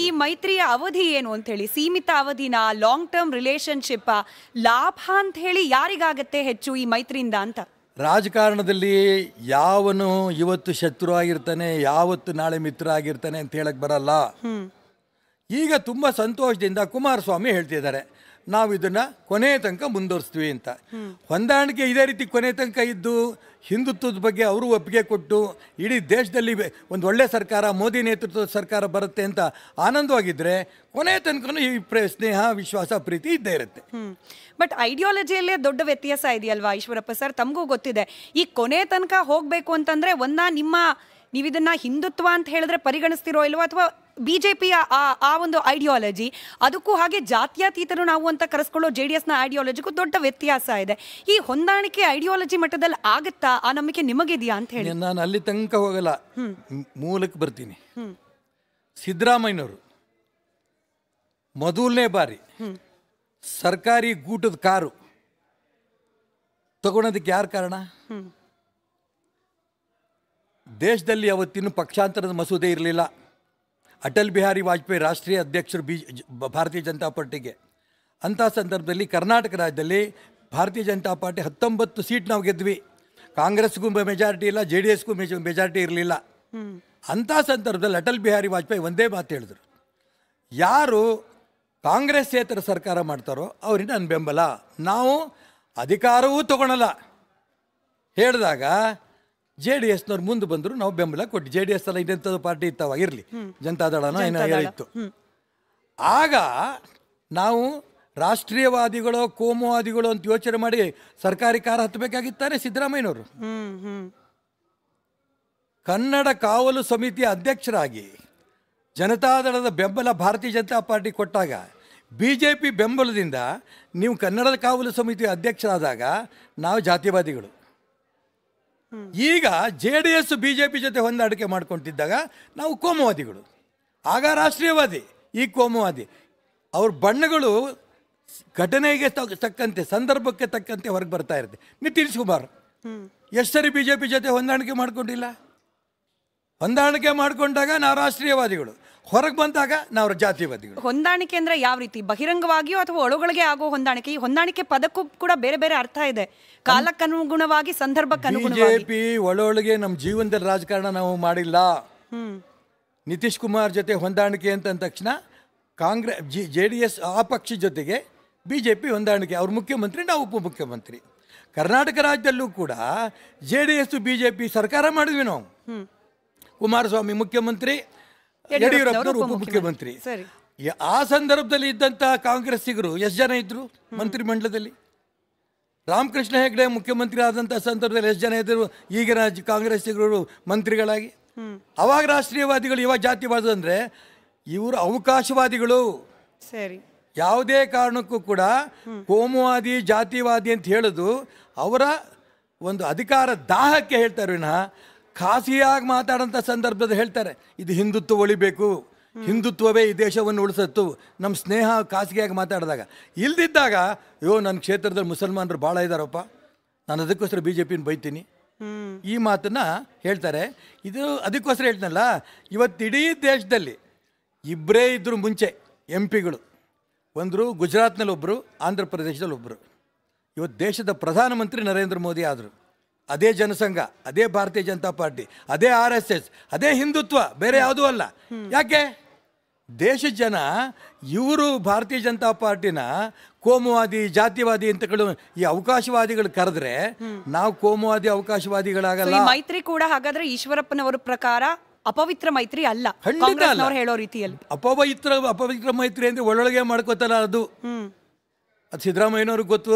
ಈ ಮೈತ್ರಿಯ ಅವಧಿ ಏನು ಅಂತ ಹೇಳಿ ಸೀಮಿತ ಅವಧಿನ ಲಾಂಗ್ ಟರ್ಮ್ ರಿಲೇಶನ್ಶಿಪ್ ಲಾಭ ಅಂತ ಹೇಳಿ ಯಾರಿಗಾಗತ್ತೆ ಹೆಚ್ಚು ಈ ಮೈತ್ರಿಯಿಂದ ಅಂತ ರಾಜಕಾರಣದಲ್ಲಿ ಯಾವನು ಇವತ್ತು ಶತ್ರು ಆಗಿರ್ತಾನೆ ಯಾವತ್ತು ನಾಳೆ ಮಿತ್ರ ಆಗಿರ್ತಾನೆ ಅಂತ ಹೇಳಕ್ ಬರಲ್ಲ ಈಗ ತುಂಬಾ ಸಂತೋಷದಿಂದ ಕುಮಾರಸ್ವಾಮಿ ಹೇಳ್ತಿದ್ದಾರೆ ನಾವು ಇದನ್ನು ಕೊನೆಯ ತನಕ ಮುಂದುವರಿಸ್ತೀವಿ ಅಂತ ಹೊಂದಾಣಿಕೆ ಇದೇ ರೀತಿ ಕೊನೆ ತನಕ ಇದ್ದು ಹಿಂದುತ್ವದ ಬಗ್ಗೆ ಅವರು ಒಪ್ಪಿಗೆ ಕೊಟ್ಟು ಇಡೀ ದೇಶದಲ್ಲಿ ಒಂದು ಒಳ್ಳೆ ಸರ್ಕಾರ ಮೋದಿ ನೇತೃತ್ವದ ಸರ್ಕಾರ ಬರುತ್ತೆ ಅಂತ ಆನಂದವಾಗಿದ್ದರೆ ಕೊನೆಯ ತನಕನೂ ಈ ಸ್ನೇಹ ವಿಶ್ವಾಸ ಪ್ರೀತಿ ಇದ್ದೇ ಇರುತ್ತೆ ಬಟ್ ಐಡಿಯಾಲಜಿಯಲ್ಲೇ ದೊಡ್ಡ ವ್ಯತ್ಯಾಸ ಇದೆಯಲ್ವಾ ಈಶ್ವರಪ್ಪ ಸರ್ ತಮಗೂ ಗೊತ್ತಿದೆ ಈ ಕೊನೆ ತನಕ ಹೋಗಬೇಕು ಅಂತಂದರೆ ಒಂದ ನಿಮ್ಮ ನೀವಿದನ್ನು ಹಿಂದುತ್ವ ಅಂತ ಹೇಳಿದ್ರೆ ಪರಿಗಣಿಸ್ತಿರೋ ಇಲ್ವೋ ಅಥವಾ ಬಿಜೆಪಿಯ ಆ ಆ ಒಂದು ಐಡಿಯಾಲಜಿ ಅದಕ್ಕೂ ಹಾಗೆ ಜಾತ್ಯಾತೀತರು ನಾವು ಅಂತ ಕರೆಸ್ಕೊಳ್ಳೋ ಜೆ ಡಿ ಎಸ್ನ ಐಡಿಯಾಲಜಿಗೂ ದೊಡ್ಡ ವ್ಯತ್ಯಾಸ ಇದೆ ಈ ಹೊಂದಾಣಿಕೆ ಐಡಿಯಾಲಜಿ ಮಟ್ಟದಲ್ಲಿ ಆಗುತ್ತಾ ಆ ನಂಬಿಕೆ ನಿಮಗಿದೆಯಾ ಅಂತ ಹೇಳಿ ನಾನು ಅಲ್ಲಿ ತನಕ ಹೋಗಲ್ಲ ಮೂಲಕ್ಕೆ ಬರ್ತೀನಿ ಸಿದ್ದರಾಮಯ್ಯನವರು ಮೊದಲನೇ ಬಾರಿ ಸರ್ಕಾರಿ ಗೂಟದ ಕಾರು ತಗೊಳೋದಕ್ಕೆ ಯಾರು ಕಾರಣ ದೇಶದಲ್ಲಿ ಅವತ್ತಿನ ಪಕ್ಷಾಂತರದ ಮಸೂದೆ ಇರಲಿಲ್ಲ ಅಟಲ್ ಬಿಹಾರಿ ವಾಜಪೇಯಿ ರಾಷ್ಟ್ರೀಯ ಅಧ್ಯಕ್ಷರು ಬಿ ಭಾರತೀಯ ಜನತಾ ಪಾರ್ಟಿಗೆ ಅಂಥ ಸಂದರ್ಭದಲ್ಲಿ ಕರ್ನಾಟಕ ರಾಜ್ಯದಲ್ಲಿ ಭಾರತೀಯ ಜನತಾ ಪಾರ್ಟಿ ಹತ್ತೊಂಬತ್ತು ಸೀಟ್ ನಾವು ಗೆದ್ವಿ ಕಾಂಗ್ರೆಸ್ಗೂ ಮೆಜಾರಿಟಿ ಇಲ್ಲ ಜೆ ಡಿ ಎಸ್ಗೂ ಮೆಜ ಮೆಜಾರಿಟಿ ಇರಲಿಲ್ಲ ಅಂಥ ಸಂದರ್ಭದಲ್ಲಿ ಅಟಲ್ ಬಿಹಾರಿ ವಾಜಪೇಯಿ ಒಂದೇ ಮಾತು ಹೇಳಿದರು ಯಾರು ಕಾಂಗ್ರೆಸ್ಸೇತರ ಸರ್ಕಾರ ಮಾಡ್ತಾರೋ ಅವ್ರಿಗೆ ನನ್ನ ಬೆಂಬಲ ನಾವು ಅಧಿಕಾರವೂ ತಗೊಳಲ್ಲ ಹೇಳಿದಾಗ ಜೆ ಡಿ ಎಸ್ನವ್ರು ಮುಂದೆ ಬಂದರು ನಾವು ಬೆಂಬಲ ಕೊಟ್ಟು ಜೆ ಡಿ ಎಸ್ ಎಲ್ಲ ಇನ್ನೆಂಥದ್ದು ಪಾರ್ಟಿ ಇತ್ತವ ಇರಲಿ ಜನತಾದಳ ಏನೋ ಇತ್ತು ಆಗ ನಾವು ರಾಷ್ಟ್ರೀಯವಾದಿಗಳು ಕೋಮುವಾದಿಗಳು ಅಂತ ಯೋಚನೆ ಮಾಡಿ ಸರ್ಕಾರಿ ಕಾರ ಹತ್ತಬೇಕಾಗಿತ್ತಾನೆ ಸಿದ್ದರಾಮಯ್ಯನವರು ಕನ್ನಡ ಕಾವಲು ಸಮಿತಿಯ ಅಧ್ಯಕ್ಷರಾಗಿ ಜನತಾದಳದ ಬೆಂಬಲ ಭಾರತೀಯ ಜನತಾ ಪಾರ್ಟಿ ಕೊಟ್ಟಾಗ ಬಿ ಜೆ ಪಿ ಬೆಂಬಲದಿಂದ ನೀವು ಕನ್ನಡದ ಕಾವಲು ಸಮಿತಿಯ ಅಧ್ಯಕ್ಷರಾದಾಗ ನಾವು ಜಾತಿವಾದಿಗಳು ಈಗ J D S B J P ಜೊತೆ ಹೊಂದಾಣಿಕೆ ಮಾಡ್ಕೊತಿದ್ದಾಗ ನಾವು ಕೋಮುವಾದಿಗಳು ಆಗ ರಾಷ್ಟ್ರೀಯವಾದಿ ಈ ಕೋಮುವಾದಿ ಅವ್ರ ಬಣ್ಣಗಳು ಘಟನೆಗೆ ತಕ್ಕಂತೆ ಸಂದರ್ಭಕ್ಕೆ ತಕ್ಕಂತೆ ಹೊರಗೆ ಬರ್ತಾ ಇರುತ್ತೆ ನಿತೀಶ್ ಕುಮಾರ್ ಎಷ್ಟು ಸರಿ ಬಿ ಜೆ ಪಿ ಜೊತೆ ಹೊಂದಾಣಿಕೆ ಮಾಡ್ಕೊಂಡಿಲ್ಲ ಹೊಂದಾಣಿಕೆ ಮಾಡಿಕೊಂಡಾಗ ನಾವು ರಾಷ್ಟ್ರೀಯವಾದಿಗಳು ಹೊರಗೆ ಬಂದಾಗ ನಾವು ಜಾತಿವಾದಿಗಳು ಹೊಂದಾಣಿಕೆ ಅಂದ್ರೆ ಯಾವ ರೀತಿ ಬಹಿರಂಗವಾಗಿಯೋ ಅಥವಾ ಒಳಗೊಳಗೆ ಆಗೋ ಹೊಂದಾಣಿಕೆ ಈ ಹೊಂದಾಣಿಕೆ ಪದಕ್ಕೂ ಕೂಡ ಬೇರೆ ಬೇರೆ ಅರ್ಥ ಇದೆ ಕಾಲಕ್ಕನುಗುಣವಾಗಿ ಸಂದರ್ಭಕ್ಕೆ ಪಿ ಒಳೊಳಗೆ ನಮ್ಮ ಜೀವನದಲ್ಲಿ ರಾಜಕಾರಣ ನಾವು ಮಾಡಿಲ್ಲ ನಿತೀಶ್ ಕುಮಾರ್ ಜೊತೆ ಹೊಂದಾಣಿಕೆ ಅಂತ ಅಂದ ತಕ್ಷಣ ಕಾಂಗ್ರೆಸ್ ಜಿ ಜೆ ಡಿ ಎಸ್ ಆ ಪಕ್ಷ ಜೊತೆಗೆ ಬಿ ಜೆ ಪಿ ಹೊಂದಾಣಿಕೆ ಅವ್ರ ಮುಖ್ಯಮಂತ್ರಿ ನಾವು ಉಪಮುಖ್ಯಮಂತ್ರಿ ಕರ್ನಾಟಕ ರಾಜ್ಯದಲ್ಲೂ ಕೂಡ J D S B J P ಸರ್ಕಾರ ಮಾಡಿದ್ವಿ ನಾವು ಕುಮಾರಸ್ವಾಮಿ ಮುಖ್ಯಮಂತ್ರಿ ಮುಖ್ಯಮಂತ್ರಿ ಉಪಮುಖ್ಯಮಂತ್ರಿ ಆ ಸಂದರ್ಭದಲ್ಲಿ ಇದ್ದಂತಹ ಕಾಂಗ್ರೆಸ್ಸಿಗರು ಎಷ್ಟು ಜನ ಇದ್ರು ಮಂತ್ರಿ ಮಂಡಲದಲ್ಲಿ ರಾಮಕೃಷ್ಣ ಹೆಗ್ಡೆ ಮುಖ್ಯಮಂತ್ರಿ ಆದಂತಹ ಸಂದರ್ಭದಲ್ಲಿ ಎಷ್ಟು ಜನ ಇದ್ದರು ಈಗಿನ ಕಾಂಗ್ರೆಸ್ಸಿಗರು ಮಂತ್ರಿಗಳಾಗಿ ಅವಾಗ ರಾಷ್ಟ್ರೀಯವಾದಿಗಳು ಇವಾಗ ಜಾತಿವಾದ ಅಂದ್ರೆ ಇವರು ಅವಕಾಶವಾದಿಗಳು ಸರಿ ಯಾವುದೇ ಕಾರಣಕ್ಕೂ ಕೂಡ ಕೋಮುವಾದಿ ಜಾತಿವಾದಿ ಅಂತ ಹೇಳೋದು ಅವರ ಒಂದು ಅಧಿಕಾರ ದಾಹಕ್ಕೆ ಹೇಳ್ತಾರೆ ವಿನಃ ಖಾಸಿಯಾಗಿ ಮಾತಾಡೋಂಥ ಸಂದರ್ಭದಲ್ಲಿ ಹೇಳ್ತಾರೆ ಇದು ಹಿಂದುತ್ವ ಒಳಿಬೇಕು ಹಿಂದುತ್ವವೇ ಈ ದೇಶವನ್ನು ಉಳಿಸತ್ತು ನಮ್ಮ ಸ್ನೇಹ ಖಾಸಗಿಯಾಗಿ ಮಾತಾಡಿದಾಗ ಇಲ್ದಿದ್ದಾಗ ಅಯ್ಯೋ ನನ್ನ ಕ್ಷೇತ್ರದಲ್ಲಿ ಮುಸಲ್ಮಾನರು ಭಾಳ ಇದ್ದಾರಪ್ಪ ನಾನು ಅದಕ್ಕೋಸ್ಕರ ಬಿ ಜೆ ಪಿನ ಬೈತೀನಿ ಈ ಮಾತನ್ನು ಹೇಳ್ತಾರೆ ಇದು ಅದಕ್ಕೋಸ್ಕರ ಹೇಳ್ತಾನಲ್ಲ ಇವತ್ತು ಇಡೀ ದೇಶದಲ್ಲಿ ಇಬ್ಬರೇ ಇದ್ದರು ಮುಂಚೆ ಎಂ ಪಿಗಳು ಒಂದರು ಗುಜರಾತ್ನಲ್ಲಿ ಒಬ್ಬರು ಆಂಧ್ರ ಪ್ರದೇಶದಲ್ಲಿ ಒಬ್ಬರು ಇವತ್ತು ದೇಶದ ಪ್ರಧಾನಮಂತ್ರಿ ನರೇಂದ್ರ ಮೋದಿ ಆದರು ಅದೇ ಜನಸಂಘ ಅದೇ ಭಾರತೀಯ ಜನತಾ ಪಾರ್ಟಿ ಅದೇ ಆರ್ ಎಸ್ ಎಸ್ ಅದೇ ಹಿಂದುತ್ವ ಬೇರೆ ಯಾವುದೂ ಅಲ್ಲ ಯಾಕೆ ದೇಶ ಜನ ಇವರು ಭಾರತೀಯ ಜನತಾ ಪಾರ್ಟಿನ ಕೋಮುವಾದಿ ಜಾತಿವಾದಿ ಅಂತ ಈ ಅವಕಾಶವಾದಿಗಳು ಕರೆದ್ರೆ ನಾವು ಕೋಮುವಾದಿ ಅವಕಾಶವಾದಿಗಳಾಗಲ್ಲ ಮೈತ್ರಿ ಕೂಡ ಹಾಗಾದ್ರೆ ಈಶ್ವರಪ್ಪನವರ ಪ್ರಕಾರ ಅಪವಿತ್ರ ಮೈತ್ರಿ ಅಲ್ಲ ಹೇಳೋ ರೀತಿಯಲ್ಲಿ ಅಪವಿತ್ರ ಅಪವಿತ್ರ ಮೈತ್ರಿ ಅಂದ್ರೆ ಒಳ್ಳೊಳಗೆ ಮಾಡ್ಕೋತಲ್ಲ ಅದು ಅದು ಸಿದ್ದರಾಮಯ್ಯನವ್ರಿಗೆ ಗೊತ್ತು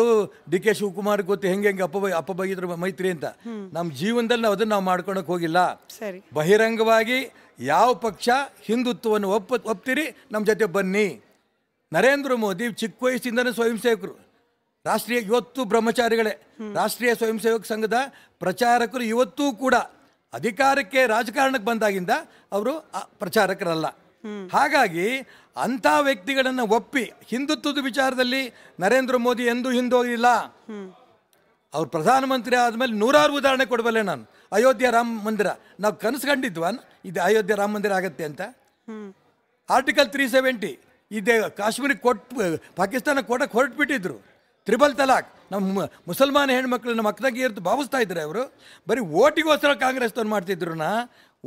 ಡಿ ಕೆ ಶಿವಕುಮಾರ್ ಗೊತ್ತು ಹೆಂಗೆ ಹೆಂಗೆ ಅಪ್ಪ ಅಪ್ಪ ಇದ್ರ ಮೈತ್ರಿ ಅಂತ ನಮ್ಮ ಜೀವನದಲ್ಲಿ ನಾವು ಅದನ್ನು ನಾವು ಮಾಡ್ಕೊಳಕ್ಕೆ ಹೋಗಿಲ್ಲ ಬಹಿರಂಗವಾಗಿ ಯಾವ ಪಕ್ಷ ಹಿಂದುತ್ವವನ್ನು ಒಪ್ಪ ಒಪ್ತೀರಿ ನಮ್ಮ ಜೊತೆ ಬನ್ನಿ ನರೇಂದ್ರ ಮೋದಿ ಚಿಕ್ಕ ವಯಸ್ಸಿಂದನೇ ಸ್ವಯಂ ಸೇವಕರು ರಾಷ್ಟ್ರೀಯ ಇವತ್ತು ಬ್ರಹ್ಮಚಾರಿಗಳೇ ರಾಷ್ಟ್ರೀಯ ಸ್ವಯಂ ಸೇವಕ ಸಂಘದ ಪ್ರಚಾರಕರು ಇವತ್ತೂ ಕೂಡ ಅಧಿಕಾರಕ್ಕೆ ರಾಜಕಾರಣಕ್ಕೆ ಬಂದಾಗಿಂದ ಅವರು ಪ್ರಚಾರಕರಲ್ಲ ಹಾಗಾಗಿ ಅಂಥ ವ್ಯಕ್ತಿಗಳನ್ನು ಒಪ್ಪಿ ಹಿಂದುತ್ವದ ವಿಚಾರದಲ್ಲಿ ನರೇಂದ್ರ ಮೋದಿ ಎಂದೂ ಹಿಂದೋಗಿಲ್ಲ ಅವ್ರು ಪ್ರಧಾನಮಂತ್ರಿ ಆದಮೇಲೆ ನೂರಾರು ಉದಾಹರಣೆ ಕೊಡಬಲ್ಲೆ ನಾನು ಅಯೋಧ್ಯೆ ರಾಮ ಮಂದಿರ ನಾವು ಕನಸು ಇದು ಅಯೋಧ್ಯೆ ರಾಮ ಮಂದಿರ ಆಗತ್ತೆ ಅಂತ ಆರ್ಟಿಕಲ್ ತ್ರೀ ಸೆವೆಂಟಿ ಇದೇ ಕಾಶ್ಮೀರಿಗೆ ಕೊಟ್ಟು ಪಾಕಿಸ್ತಾನ ಕೊಡಕ್ಕೆ ಹೊರಟುಬಿಟ್ಟಿದ್ರು ತ್ರಿಬಲ್ ತಲಾಕ್ ನಮ್ಮ ಮುಸಲ್ಮಾನ ಹೆಣ್ಮಕ್ಳು ನಮ್ಮ ಅಕ್ಕನಾಗಿ ಇರ್ತು ಭಾವಿಸ್ತಾ ಇದ್ದಾರೆ ಅವರು ಬರೀ ಓಟಿಗೋಸ್ಕರ ಕಾಂಗ್ರೆಸ್ನವ್ರು ಮಾಡ್ತಿದ್ರು ನಾ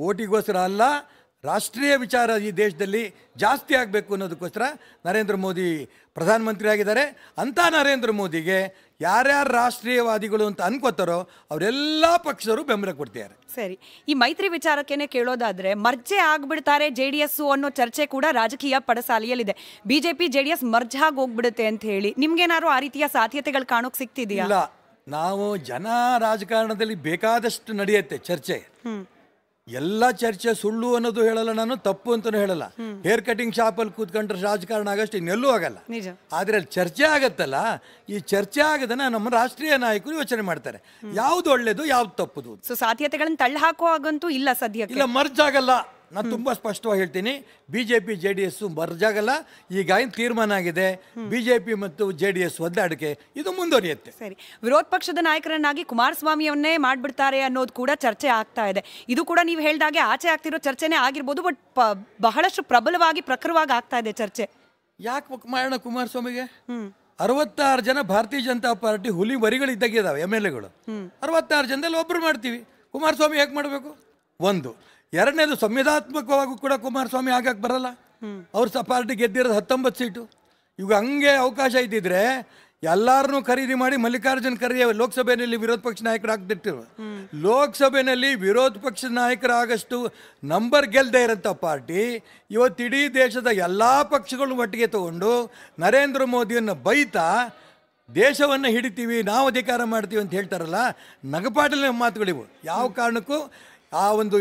ಓಟಿಗೋಸ್ಕರ ಅಲ್ಲ ರಾಷ್ಟ್ರೀಯ ವಿಚಾರ ಈ ದೇಶದಲ್ಲಿ ಜಾಸ್ತಿ ಆಗಬೇಕು ಅನ್ನೋದಕ್ಕೋಸ್ಕರ ನರೇಂದ್ರ ಮೋದಿ ಪ್ರಧಾನಮಂತ್ರಿ ಆಗಿದ್ದಾರೆ ಅಂಥ ನರೇಂದ್ರ ಮೋದಿಗೆ ಯಾರ್ಯಾರು ರಾಷ್ಟ್ರೀಯವಾದಿಗಳು ಅಂತ ಅನ್ಕೋತಾರೋ ಅವರೆಲ್ಲ ಪಕ್ಷರು ಬೆಂಬಲ ಕೊಡ್ತಿದ್ದಾರೆ ಸರಿ ಈ ಮೈತ್ರಿ ವಿಚಾರಕ್ಕೇನೆ ಕೇಳೋದಾದ್ರೆ ಮರ್ಜೆ ಆಗಿಬಿಡ್ತಾರೆ ಜೆ ಡಿ ಅನ್ನೋ ಚರ್ಚೆ ಕೂಡ ರಾಜಕೀಯ ಪಡಸಾಲಿಯಲ್ಲಿದೆ BJP J D S merge ಆಗಿ ಹೋಗ್ಬಿಡುತ್ತೆ ಅಂತ ಹೇಳಿ ನಿಮ್ಗೇನಾದ್ರು ಆ ರೀತಿಯ ಸಾಧ್ಯತೆಗಳು ಸಿಗ್ತಿದೆಯಾ ಇಲ್ಲ ನಾವು ಜನ ರಾಜಕಾರಣದಲ್ಲಿ ಬೇಕಾದಷ್ಟು ನಡೆಯುತ್ತೆ ಚರ್ಚೆ ಎಲ್ಲ ಚರ್ಚೆ ಸುಳ್ಳು ಅನ್ನೋದು ಹೇಳಲ್ಲ ನಾನು ತಪ್ಪು ಅಂತಲೂ ಹೇಳಲ್ಲ ಹೇರ್ ಕಟಿಂಗ್ ಶಾಪಲ್ಲಿ ಕೂತ್ಕೊಂಡ್ರೆ ರಾಜಕಾರಣ ಆಗಷ್ಟು ಇನ್ನೆಲ್ಲೂ ಆಗಲ್ಲ ಆದ್ರೆ ಅಲ್ಲಿ ಚರ್ಚೆ ಆಗತ್ತಲ್ಲ ಈ ಚರ್ಚೆ ಆಗದನ್ನ ನಮ್ಮ ರಾಷ್ಟ್ರೀಯ ನಾಯಕರು ಯೋಚನೆ ಮಾಡ್ತಾರೆ ಯಾವ್ದು ಒಳ್ಳೇದು ಯಾವ್ದು ತಪ್ಪುದು ಸೊ ಸಾಧ್ಯತೆಗಳನ್ನು ತಳ್ಳಿ ಹಾಕುವಾಗಂತೂ ಇಲ್ಲ ಸದ್ಯ ಇಲ್ಲ ಮರ್ಜ್ ಆಗಲ್ಲ ನಾನು ತುಂಬ ಸ್ಪಷ್ಟವಾಗಿ ಹೇಳ್ತೀನಿ B J P J D S ಬರ್ಜಾಗಲ್ಲ ಏನು ತೀರ್ಮಾನ ಆಗಿದೆ ಬಿ ಜೆ ಪಿ ಮತ್ತು ಜೆ ಡಿ ಎಸ್ ಒದ್ದಾಡಿಕೆ ಇದು ಮುಂದುವರಿಯುತ್ತೆ ಸರಿ ವಿರೋಧ ಪಕ್ಷದ ನಾಯಕರನ್ನಾಗಿ ಕುಮಾರಸ್ವಾಮಿಯವನ್ನೇ ಮಾಡಿಬಿಡ್ತಾರೆ ಅನ್ನೋದು ಕೂಡ ಚರ್ಚೆ ಆಗ್ತಾ ಇದೆ ಇದು ಕೂಡ ನೀವು ಹೇಳಿದಾಗೆ ಆಚೆ ಆಗ್ತಿರೋ ಚರ್ಚೆನೇ ಆಗಿರ್ಬೋದು ಬಟ್ ಬಹಳಷ್ಟು ಪ್ರಬಲವಾಗಿ ಪ್ರಖರವಾಗಿ ಆಗ್ತಾ ಇದೆ ಚರ್ಚೆ ಯಾಕೆ ಮಾಡೋಣ ಕುಮಾರಸ್ವಾಮಿಗೆ ಅರವತ್ತಾರು ಜನ ಭಾರತೀಯ ಜನತಾ ಪಾರ್ಟಿ ಹುಲಿ ಮರಿಗಳು ಇದಾವೆ ಎಮ್ ಎಲ್ ಎಗಳು ಅರವತ್ತಾರು ಜನದಲ್ಲಿ ಒಬ್ಬರು ಮಾಡ್ತೀವಿ ಕುಮಾರಸ್ವಾಮಿ ಹೇಗೆ ಮಾಡಬೇಕು ಒಂದು ಎರಡನೇದು ಸಂವಿಧಾತ್ಮಕವಾಗೂ ಕೂಡ ಕುಮಾರಸ್ವಾಮಿ ಆಗಕ್ಕೆ ಬರಲ್ಲ ಅವ್ರ ಸ ಪಾರ್ಟಿ ಗೆದ್ದಿರೋದು ಹತ್ತೊಂಬತ್ತು ಸೀಟು ಇವಾಗ ಹಂಗೆ ಅವಕಾಶ ಇದ್ದಿದ್ರೆ ಎಲ್ಲಾರನ್ನೂ ಖರೀದಿ ಮಾಡಿ ಮಲ್ಲಿಕಾರ್ಜುನ್ ಖರ್ಗೆ ಲೋಕಸಭೆಯಲ್ಲಿ ವಿರೋಧ ಪಕ್ಷ ನಾಯಕರಾಗ್ತಿರ್ತಿರು ಲೋಕಸಭೆಯಲ್ಲಿ ವಿರೋಧ ಪಕ್ಷ ನಾಯಕರಾಗಷ್ಟು ನಂಬರ್ ಗೆಲ್ಲದೆ ಇರೋಂಥ ಪಾರ್ಟಿ ಇವತ್ತು ಇಡೀ ದೇಶದ ಎಲ್ಲ ಪಕ್ಷಗಳನ್ನ ಒಟ್ಟಿಗೆ ತಗೊಂಡು ನರೇಂದ್ರ ಮೋದಿಯನ್ನು ಬೈತಾ ದೇಶವನ್ನು ಹಿಡಿತೀವಿ ನಾವು ಅಧಿಕಾರ ಮಾಡ್ತೀವಿ ಅಂತ ಹೇಳ್ತಾರಲ್ಲ ನಗಪಾಟಲಿನ ಮಾತುಗಳಿವು ಯಾವ ಕಾರಣಕ್ಕೂ ಆ ಒಂದು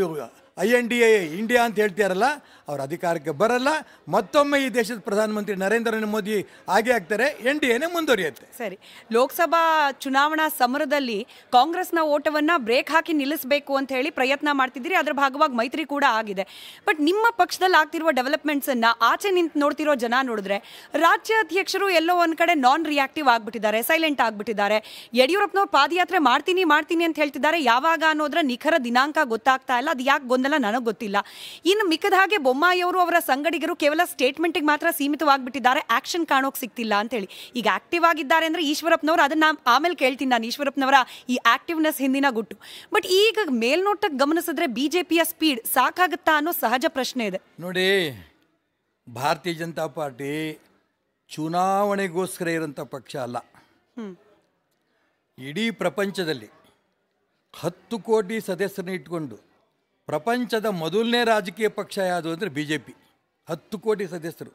I N D A India ಅಂತ ಹೇಳ್ತೀಯಾರಲ್ಲ ಅವ್ರ ಅಧಿಕಾರಕ್ಕೆ ಬರಲ್ಲ ಮತ್ತೊಮ್ಮೆ ಈ ದೇಶದ ಪ್ರಧಾನಮಂತ್ರಿ ನರೇಂದ್ರ ಮೋದಿ ಆಗೇ ಆಗ್ತಾರೆ ಎನ್ ಡಿ ಎನೇ ಮುಂದುವರಿಯುತ್ತೆ ಸರಿ ಲೋಕಸಭಾ ಚುನಾವಣಾ ಸಮರದಲ್ಲಿ ಕಾಂಗ್ರೆಸ್ನ ಓಟವನ್ನ ಬ್ರೇಕ್ ಹಾಕಿ ನಿಲ್ಲಿಸಬೇಕು ಅಂತ ಹೇಳಿ ಪ್ರಯತ್ನ ಮಾಡ್ತಿದ್ದೀರಿ ಅದರ ಭಾಗವಾಗಿ ಮೈತ್ರಿ ಕೂಡ ಆಗಿದೆ ಬಟ್ ನಿಮ್ಮ ಪಕ್ಷದಲ್ಲಿ ಆಗ್ತಿರುವ ಡೆವಲಪ್ಮೆಂಟ್ಸ್ ಅನ್ನ ಆಚೆ ನಿಂತು ನೋಡ್ತಿರೋ ಜನ ನೋಡಿದ್ರೆ ರಾಜ್ಯಾಧ್ಯಕ್ಷರು ಎಲ್ಲೋ ಒಂದ್ ಕಡೆ ನಾನ್ ರಿಯಾಕ್ಟಿವ್ ಆಗ್ಬಿಟ್ಟಿದ್ದಾರೆ ಸೈಲೆಂಟ್ ಆಗ್ಬಿಟ್ಟಿದ್ದಾರೆ ಯಡಿಯೂರಪ್ಪನವ್ರು ಪಾದಯಾತ್ರೆ ಮಾಡ್ತೀನಿ ಮಾಡ್ತೀನಿ ಅಂತ ಹೇಳ್ತಿದ್ದಾರೆ ಯಾವಾಗ ಅನ್ನೋದ್ರ ನಿಖರ ದಿನಾಂಕ ಗೊತ್ತಾಗ್ತಾ ಇಲ್ಲ ಅದು ಯಾಕೆ ಗೊಂದಲ ನನಗೆ ಗೊತ್ತಿಲ್ಲ ಇನ್ನು ಮಿಕ್ಕದ ಹಾಗೆ ಬೊಮ್ಮಾಯಿಯವರು ಅವರ ಸಂಗಡಿಗರು ಕೇವಲ ಸ್ಟೇಟ್ಮೆಂಟಿಗೆ ಮಾತ್ರ ಸೀಮಿತವಾಗಿಬಿಟ್ಟಿದ್ದಾರೆ ಆಕ್ಷನ್ ಕಾಣೋಕೆ ಸಿಗ್ತಿಲ್ಲ ಅಂತ ಹೇಳಿ ಈಗ ಆಕ್ಟಿವ್ ಆಗಿದ್ದಾರೆ ಅಂದರೆ ಈಶ್ವರಪ್ಪನವರು ಅದನ್ನು ಆಮೇಲೆ ಕೇಳ್ತೀನಿ ನಾನು ಈಶ್ವರಪ್ಪನವರ ಈ ಆಕ್ಟಿವ್ನೆಸ್ ಹಿಂದಿನ ಗುಟ್ಟು ಬಟ್ ಈಗ ಮೇಲ್ನೋಟಕ್ಕೆ ಗಮನಿಸಿದ್ರೆ ಬಿ ಜೆ ಪಿಯ ಸ್ಪೀಡ್ ಸಾಕಾಗುತ್ತಾ ಅನ್ನೋ ಸಹಜ ಪ್ರಶ್ನೆ ಇದೆ ನೋಡಿ ಭಾರತೀಯ ಜನತಾ ಪಾರ್ಟಿ ಚುನಾವಣೆಗೋಸ್ಕರ ಇರೋಂಥ ಪಕ್ಷ ಅಲ್ಲ ಇಡೀ ಪ್ರಪಂಚದಲ್ಲಿ ಹತ್ತು ಕೋಟಿ ಸದಸ್ಯರನ್ನ ಇಟ್ಕೊಂಡು ಪ್ರಪಂಚದ ಮೊದಲನೇ ರಾಜಕೀಯ ಪಕ್ಷ ಯಾವುದು ಅಂದರೆ ಬಿ ಜೆ ಪಿ ಹತ್ತು ಕೋಟಿ ಸದಸ್ಯರು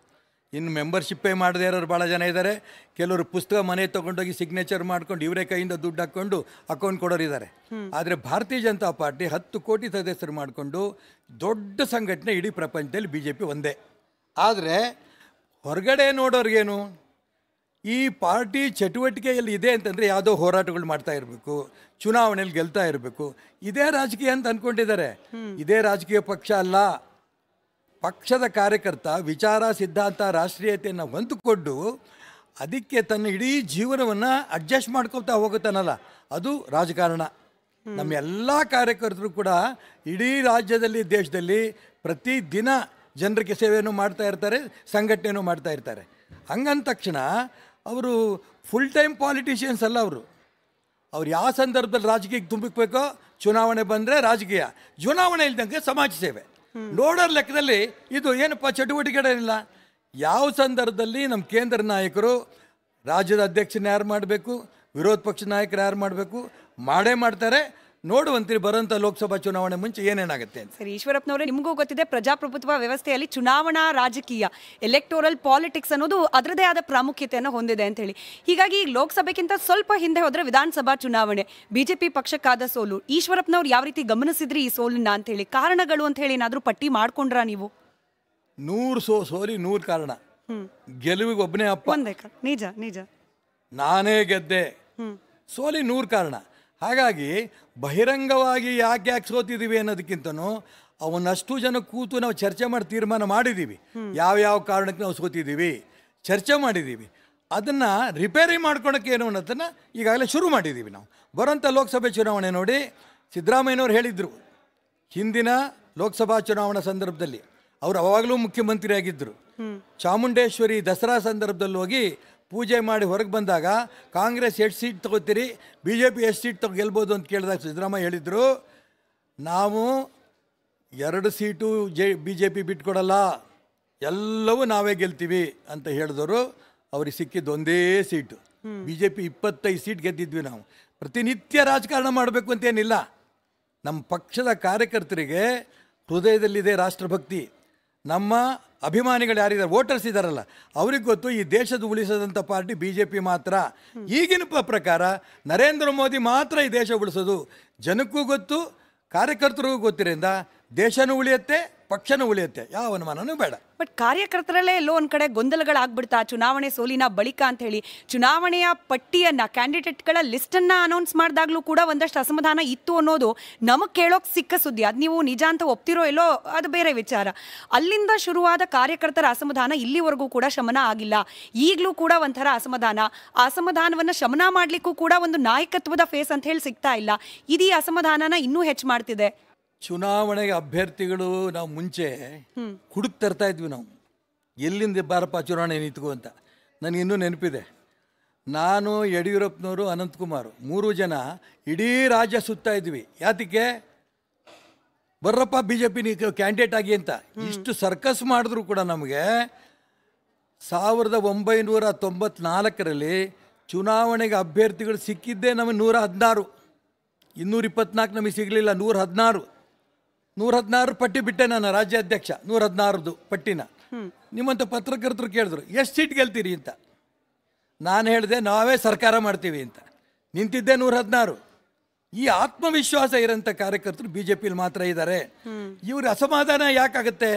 ಇನ್ನು ಮೆಂಬರ್ಶಿಪ್ಪೇ ಮಾಡದೇ ಇರೋರು ಭಾಳ ಜನ ಇದ್ದಾರೆ ಕೆಲವರು ಪುಸ್ತಕ ಮನೆ ತೊಗೊಂಡೋಗಿ ಸಿಗ್ನೇಚರ್ ಮಾಡ್ಕೊಂಡು ಇವರೇ ಕೈಯಿಂದ ದುಡ್ಡು ಹಾಕ್ಕೊಂಡು ಅಕೌಂಟ್ ಇದ್ದಾರೆ ಆದರೆ ಭಾರತೀಯ ಜನತಾ ಪಾರ್ಟಿ ಹತ್ತು ಕೋಟಿ ಸದಸ್ಯರು ಮಾಡಿಕೊಂಡು ದೊಡ್ಡ ಸಂಘಟನೆ ಇಡೀ ಪ್ರಪಂಚದಲ್ಲಿ ಬಿ ಜೆ ಪಿ ಒಂದೇ ಆದರೆ ಹೊರಗಡೆ ನೋಡೋರಿಗೇನು ಈ ಪಾರ್ಟಿ ಚಟುವಟಿಕೆಯಲ್ಲಿ ಇದೆ ಅಂತಂದರೆ ಯಾವುದೋ ಹೋರಾಟಗಳು ಮಾಡ್ತಾ ಇರಬೇಕು ಚುನಾವಣೆಯಲ್ಲಿ ಗೆಲ್ತಾ ಇರಬೇಕು ಇದೇ ರಾಜಕೀಯ ಅಂತ ಅಂದ್ಕೊಂಡಿದ್ದಾರೆ ಇದೇ ರಾಜಕೀಯ ಪಕ್ಷ ಅಲ್ಲ ಪಕ್ಷದ ಕಾರ್ಯಕರ್ತ ವಿಚಾರ ಸಿದ್ಧಾಂತ ರಾಷ್ಟ್ರೀಯತೆಯನ್ನು ಹೊಂದಿಕೊಂಡು ಅದಕ್ಕೆ ತನ್ನ ಇಡೀ ಜೀವನವನ್ನು ಅಡ್ಜಸ್ಟ್ ಮಾಡ್ಕೊತಾ ಹೋಗುತ್ತಾನಲ್ಲ ಅದು ರಾಜಕಾರಣ ನಮ್ಮ ಎಲ್ಲ ಕಾರ್ಯಕರ್ತರು ಕೂಡ ಇಡೀ ರಾಜ್ಯದಲ್ಲಿ ದೇಶದಲ್ಲಿ ಪ್ರತಿದಿನ ಜನರಿಗೆ ಸೇವೆಯನ್ನು ಮಾಡ್ತಾ ಇರ್ತಾರೆ ಸಂಘಟನೆಯನ್ನು ಮಾಡ್ತಾ ಇರ್ತಾರೆ ಹಂಗಂದ ತಕ್ಷಣ ಅವರು ಫುಲ್ ಟೈಮ್ ಪಾಲಿಟಿಷಿಯನ್ಸ್ ಅಲ್ಲ ಅವರು ಅವ್ರು ಯಾವ ಸಂದರ್ಭದಲ್ಲಿ ರಾಜಕೀಯಕ್ಕೆ ತುಂಬಿಕಬೇಕೋ ಚುನಾವಣೆ ಬಂದರೆ ರಾಜಕೀಯ ಚುನಾವಣೆ ಇಲ್ದಂಗೆ ಸಮಾಜ ಸೇವೆ ನೋಡೋರ್ ಲೆಕ್ಕದಲ್ಲಿ ಇದು ಏನಪ್ಪ ಚಟುವಟಿಕೆಗಳಿಲ್ಲ ಯಾವ ಸಂದರ್ಭದಲ್ಲಿ ನಮ್ಮ ಕೇಂದ್ರ ನಾಯಕರು ರಾಜ್ಯದ ಅಧ್ಯಕ್ಷನ ಯಾರು ಮಾಡಬೇಕು ವಿರೋಧ ಪಕ್ಷ ನಾಯಕರು ಯಾರು ಮಾಡಬೇಕು ಮಾಡೇ ಮಾಡ್ತಾರೆ ನೋಡುವಂತೀರಿ ಬರುವಂತ ಲೋಕಸಭಾ ಚುನಾವಣೆ ಮುಂಚೆ ಏನೇನಾಗುತ್ತೆ ಅಂತ ಸರಿ ಈಶ್ವರಪ್ಪನವರೇ ನಿಮಗೂ ಗೊತ್ತಿದೆ ಪ್ರಜಾಪ್ರಭುತ್ವ ವ್ಯವಸ್ಥೆಯಲ್ಲಿ ಚುನಾವಣಾ ರಾಜಕೀಯ ಎಲೆಕ್ಟೋರಲ್ ಪಾಲಿಟಿಕ್ಸ್ ಅನ್ನೋದು ಅದರದೇ ಆದ ಪ್ರಾಮುಖ್ಯತೆಯನ್ನು ಹೊಂದಿದೆ ಅಂತ ಹೇಳಿ ಹೀಗಾಗಿ ಈ ಲೋಕಸಭೆಗಿಂತ ಸ್ವಲ್ಪ ಹಿಂದೆ ಹೋದ್ರೆ ವಿಧಾನಸಭಾ ಚುನಾವಣೆ ಬಿಜೆಪಿ ಪಕ್ಷಕ್ಕಾದ ಸೋಲು ಈಶ್ವರಪ್ಪನವ್ರು ಯಾವ ರೀತಿ ಗಮನಿಸಿದ್ರಿ ಈ ಸೋಲನ್ನ ಅಂತ ಹೇಳಿ ಕಾರಣಗಳು ಅಂತ ಹೇಳಿ ಏನಾದರೂ ಪಟ್ಟಿ ಮಾಡ್ಕೊಂಡ್ರಾ ನೀವು ನೂರು ಸೋ ಸೋಲಿ ನೂರು ಕಾರಣ ಗೆಲುವಿಗೆ ಒಬ್ಬನೇ ಅಪ್ಪ ನಿಜ ನಿಜ ನಾನೇ ಗೆದ್ದೆ ಸೋಲಿ ನೂರು ಕಾರಣ ಹಾಗಾಗಿ ಬಹಿರಂಗವಾಗಿ ಯಾಕೆ ಯಾಕೆ ಸೋತಿದ್ದೀವಿ ಅನ್ನೋದಕ್ಕಿಂತನೂ ಅವನ್ನಷ್ಟು ಜನ ಕೂತು ನಾವು ಚರ್ಚೆ ಮಾಡಿ ತೀರ್ಮಾನ ಮಾಡಿದ್ದೀವಿ ಯಾವ್ಯಾವ ಕಾರಣಕ್ಕೆ ನಾವು ಸೋತಿದ್ದೀವಿ ಚರ್ಚೆ ಮಾಡಿದ್ದೀವಿ ಅದನ್ನು ರಿಪೇರಿ ಮಾಡ್ಕೊಳಕ್ಕೆ ಏನು ಅನ್ನೋದನ್ನು ಈಗಾಗಲೇ ಶುರು ಮಾಡಿದ್ದೀವಿ ನಾವು ಬರೋಂಥ ಲೋಕಸಭೆ ಚುನಾವಣೆ ನೋಡಿ ಸಿದ್ದರಾಮಯ್ಯನವರು ಹೇಳಿದರು ಹಿಂದಿನ ಲೋಕಸಭಾ ಚುನಾವಣಾ ಸಂದರ್ಭದಲ್ಲಿ ಅವರು ಅವಾಗಲೂ ಮುಖ್ಯಮಂತ್ರಿಯಾಗಿದ್ದರು ಚಾಮುಂಡೇಶ್ವರಿ ದಸರಾ ಸಂದರ್ಭದಲ್ಲಿ ಹೋಗಿ ಪೂಜೆ ಮಾಡಿ ಹೊರಗೆ ಬಂದಾಗ ಕಾಂಗ್ರೆಸ್ ಎಷ್ಟು ಸೀಟ್ ತಗೋತೀರಿ ಬಿ ಜೆ ಪಿ ಎಷ್ಟು ಸೀಟ್ ತಗೋ ಗೆಲ್ಬೋದು ಅಂತ ಕೇಳಿದಾಗ ಸಿದ್ದರಾಮಯ್ಯ ಹೇಳಿದರು ನಾವು ಎರಡು seat J B J P ಬಿಟ್ಕೊಡಲ್ಲ ಎಲ್ಲವೂ ನಾವೇ ಗೆಲ್ತೀವಿ ಅಂತ ಹೇಳಿದವರು ಅವ್ರಿಗೆ ಸಿಕ್ಕಿದ್ದು ಒಂದೇ ಸೀಟು ಬಿ ಜೆ ಪಿ ಇಪ್ಪತ್ತೈದು ಸೀಟ್ ಗೆದ್ದಿದ್ವಿ ನಾವು ಪ್ರತಿನಿತ್ಯ ರಾಜಕಾರಣ ಮಾಡಬೇಕು ಅಂತೇನಿಲ್ಲ ನಮ್ಮ ಪಕ್ಷದ ಕಾರ್ಯಕರ್ತರಿಗೆ ಹೃದಯದಲ್ಲಿದೆ ರಾಷ್ಟ್ರಭಕ್ತಿ ನಮ್ಮ ಅಭಿಮಾನಿಗಳು ಯಾರಿದ್ದಾರೆ ವೋಟರ್ಸ್ ಇದ್ದಾರಲ್ಲ ಅವ್ರಿಗೆ ಗೊತ್ತು ಈ ದೇಶದ ಉಳಿಸೋದಂಥ ಪಾರ್ಟಿ ಬಿ ಜೆ ಪಿ ಮಾತ್ರ ಈಗಿನ ಪ್ರಕಾರ ನರೇಂದ್ರ ಮೋದಿ ಮಾತ್ರ ಈ ದೇಶ ಉಳಿಸೋದು ಜನಕ್ಕೂ ಗೊತ್ತು ಕಾರ್ಯಕರ್ತರಿಗೂ ಗೊತ್ತಿರಿಂದ ದೇಶನೂ ಉಳಿಯುತ್ತೆ ಪಕ್ಷನೂ ಉಳಿಯುತ್ತೆ ಯಾವ ಅನುಮಾನನೂ ಬೇಡ ಬಟ್ ಕಾರ್ಯಕರ್ತರಲ್ಲೇ ಎಲ್ಲೋ ಒಂದು ಕಡೆ ಗೊಂದಲಗಳಾಗ್ಬಿಡ್ತಾ ಚುನಾವಣೆ ಸೋಲಿನ ಬಳಿಕ ಅಂತ ಹೇಳಿ ಚುನಾವಣೆಯ ಪಟ್ಟಿಯನ್ನ ಕ್ಯಾಂಡಿಡೇಟ್ಗಳ ಲಿಸ್ಟನ್ನು ಅನೌನ್ಸ್ ಮಾಡಿದಾಗ್ಲೂ ಕೂಡ ಒಂದಷ್ಟು ಅಸಮಾಧಾನ ಇತ್ತು ಅನ್ನೋದು ನಮಗೆ ಕೇಳೋಕೆ ಸಿಕ್ಕ ಸುದ್ದಿ ಅದು ನೀವು ನಿಜ ಅಂತ ಒಪ್ತಿರೋ ಎಲ್ಲೋ ಅದು ಬೇರೆ ವಿಚಾರ ಅಲ್ಲಿಂದ ಶುರುವಾದ ಕಾರ್ಯಕರ್ತರ ಅಸಮಾಧಾನ ಇಲ್ಲಿವರೆಗೂ ಕೂಡ ಶಮನ ಆಗಿಲ್ಲ ಈಗಲೂ ಕೂಡ ಒಂಥರ ಅಸಮಾಧಾನ ಆ ಅಸಮಾಧಾನವನ್ನು ಶಮನ ಮಾಡ್ಲಿಕ್ಕೂ ಕೂಡ ಒಂದು ನಾಯಕತ್ವದ ಫೇಸ್ ಅಂತ ಹೇಳಿ ಸಿಗ್ತಾ ಇಲ್ಲ ಇದೀ ಅಸಮಾಧಾನನ ಇನ್ನೂ ಹೆಚ್ಚು ಮಾಡ್ತಿದೆ ಚುನಾವಣೆಗೆ ಅಭ್ಯರ್ಥಿಗಳು ನಾವು ಮುಂಚೆ ಹುಡುಕ್ ತರ್ತಾ ಇದ್ವಿ ನಾವು ಎಲ್ಲಿಂದ ಬಾರಪ್ಪ ಚುನಾವಣೆ ನಿಂತ್ಕೊ ಅಂತ ನನಗಿನ್ನೂ ನೆನಪಿದೆ ನಾನು ಯಡಿಯೂರಪ್ಪನವರು ಅನಂತಕುಮಾರ್ ಮೂರು ಜನ ಇಡೀ ರಾಜ್ಯ ಸುತ್ತಾ ಇದ್ವಿ ಯಾತಕ್ಕೆ ಬರ್ರಪ್ಪ ಬಿ ಜೆ ಪಿ ಕ್ಯಾಂಡಿಡೇಟ್ ಆಗಿ ಅಂತ ಇಷ್ಟು ಸರ್ಕಸ್ ಮಾಡಿದ್ರು ಕೂಡ ನಮಗೆ ಸಾವಿರದ ಒಂಬೈನೂರ ತೊಂಬತ್ನಾಲ್ಕರಲ್ಲಿ ಚುನಾವಣೆಗೆ ಅಭ್ಯರ್ಥಿಗಳು ಸಿಕ್ಕಿದ್ದೇ ನಮಗೆ ನೂರ ಹದಿನಾರು ಇನ್ನೂರ ಇಪ್ಪತ್ನಾಲ್ಕು ನಮಗೆ ಸಿಗಲಿಲ್ಲ ನೂರ ಹದಿನಾರು ನೂರ ಹದಿನಾರು ಪಟ್ಟಿ ಬಿಟ್ಟೆ ನಾನು ರಾಜ್ಯಾಧ್ಯಕ್ಷ ನೂರ ಹದಿನಾರದು ಪಟ್ಟಿನ ನಿಮ್ಮಂತ ಪತ್ರಕರ್ತರು ಕೇಳಿದ್ರು ಎಷ್ಟು ಸೀಟ್ ಗೆಲ್ತೀರಿ ಅಂತ ನಾನು ಹೇಳಿದೆ ನಾವೇ ಸರ್ಕಾರ ಮಾಡ್ತೀವಿ ಅಂತ ನಿಂತಿದ್ದೆ ನೂರ ಹದಿನಾರು ಈ ಆತ್ಮವಿಶ್ವಾಸ ಇರೋಂಥ ಕಾರ್ಯಕರ್ತರು ಬಿ ಜೆ ಪಿಲಿ ಮಾತ್ರ ಇದ್ದಾರೆ ಇವ್ರ ಅಸಮಾಧಾನ ಯಾಕಾಗುತ್ತೆ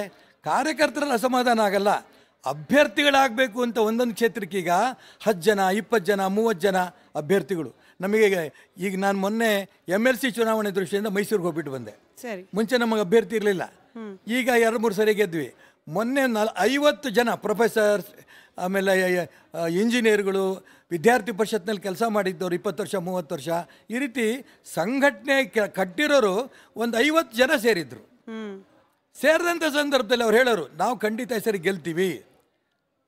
ಕಾರ್ಯಕರ್ತರಲ್ಲಿ ಅಸಮಾಧಾನ ಆಗಲ್ಲ ಅಭ್ಯರ್ಥಿಗಳಾಗಬೇಕು ಅಂತ ಒಂದೊಂದು ಕ್ಷೇತ್ರಕ್ಕೀಗ ಹತ್ತು ಜನ ಇಪ್ಪತ್ತು ಜನ ಮೂವತ್ತು ಜನ ಅಭ್ಯರ್ಥಿಗಳು ನಮಗೆ ಈಗ ನಾನು ಮೊನ್ನೆ ಎಮ್ ಎಲ್ ಸಿ ಚುನಾವಣೆ ದೃಷ್ಟಿಯಿಂದ ಮೈಸೂರಿಗೆ ಹೋಗ್ಬಿಟ್ಟು ಬಂದೆ ಸರಿ ಮುಂಚೆ ನಮಗೆ ಅಭ್ಯರ್ಥಿ ಇರಲಿಲ್ಲ ಈಗ ಎರಡು ಮೂರು ಸರಿ ಗೆದ್ವಿ ಮೊನ್ನೆ ನಲ್ ಐವತ್ತು ಜನ ಪ್ರೊಫೆಸರ್ಸ್ ಆಮೇಲೆ ಇಂಜಿನಿಯರ್ಗಳು ವಿದ್ಯಾರ್ಥಿ ಪರಿಷತ್ನಲ್ಲಿ ಕೆಲಸ ಮಾಡಿದ್ದವ್ರು ಇಪ್ಪತ್ತು ವರ್ಷ ಮೂವತ್ತು ವರ್ಷ ಈ ರೀತಿ ಸಂಘಟನೆ ಕಟ್ಟಿರೋರು ಒಂದು ಐವತ್ತು ಜನ ಸೇರಿದ್ರು ಸೇರಿದಂಥ ಸಂದರ್ಭದಲ್ಲಿ ಅವ್ರು ಹೇಳೋರು ನಾವು ಖಂಡಿತ ಸರಿ ಗೆಲ್ತೀವಿ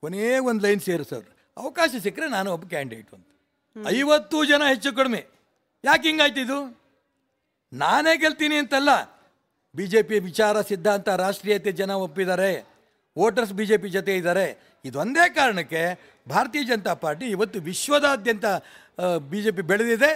ಕೊನೆಯೇ ಒಂದು ಲೈನ್ ಸೇರಿಸೋರು ಅವಕಾಶ ಸಿಕ್ಕರೆ ನಾನು ಒಬ್ಬ ಕ್ಯಾಂಡಿಡೇಟ್ ಅಂತ ಐವತ್ತು ಜನ ಹೆಚ್ಚು ಕಡಿಮೆ ಯಾಕೆ ಇದು ನಾನೇ ಗೆಲ್ತೀನಿ ಅಂತಲ್ಲ ಬಿ ಜೆ ಪಿ ವಿಚಾರ ಸಿದ್ಧಾಂತ ರಾಷ್ಟ್ರೀಯತೆ ಜನ ಒಪ್ಪಿದ್ದಾರೆ ವೋಟರ್ಸ್ ಬಿ ಜೆ ಪಿ ಜೊತೆ ಇದ್ದಾರೆ ಇದೊಂದೇ ಕಾರಣಕ್ಕೆ ಭಾರತೀಯ ಜನತಾ ಪಾರ್ಟಿ ಇವತ್ತು ವಿಶ್ವದಾದ್ಯಂತ ಬಿ ಜೆ ಪಿ ಬೆಳೆದಿದೆ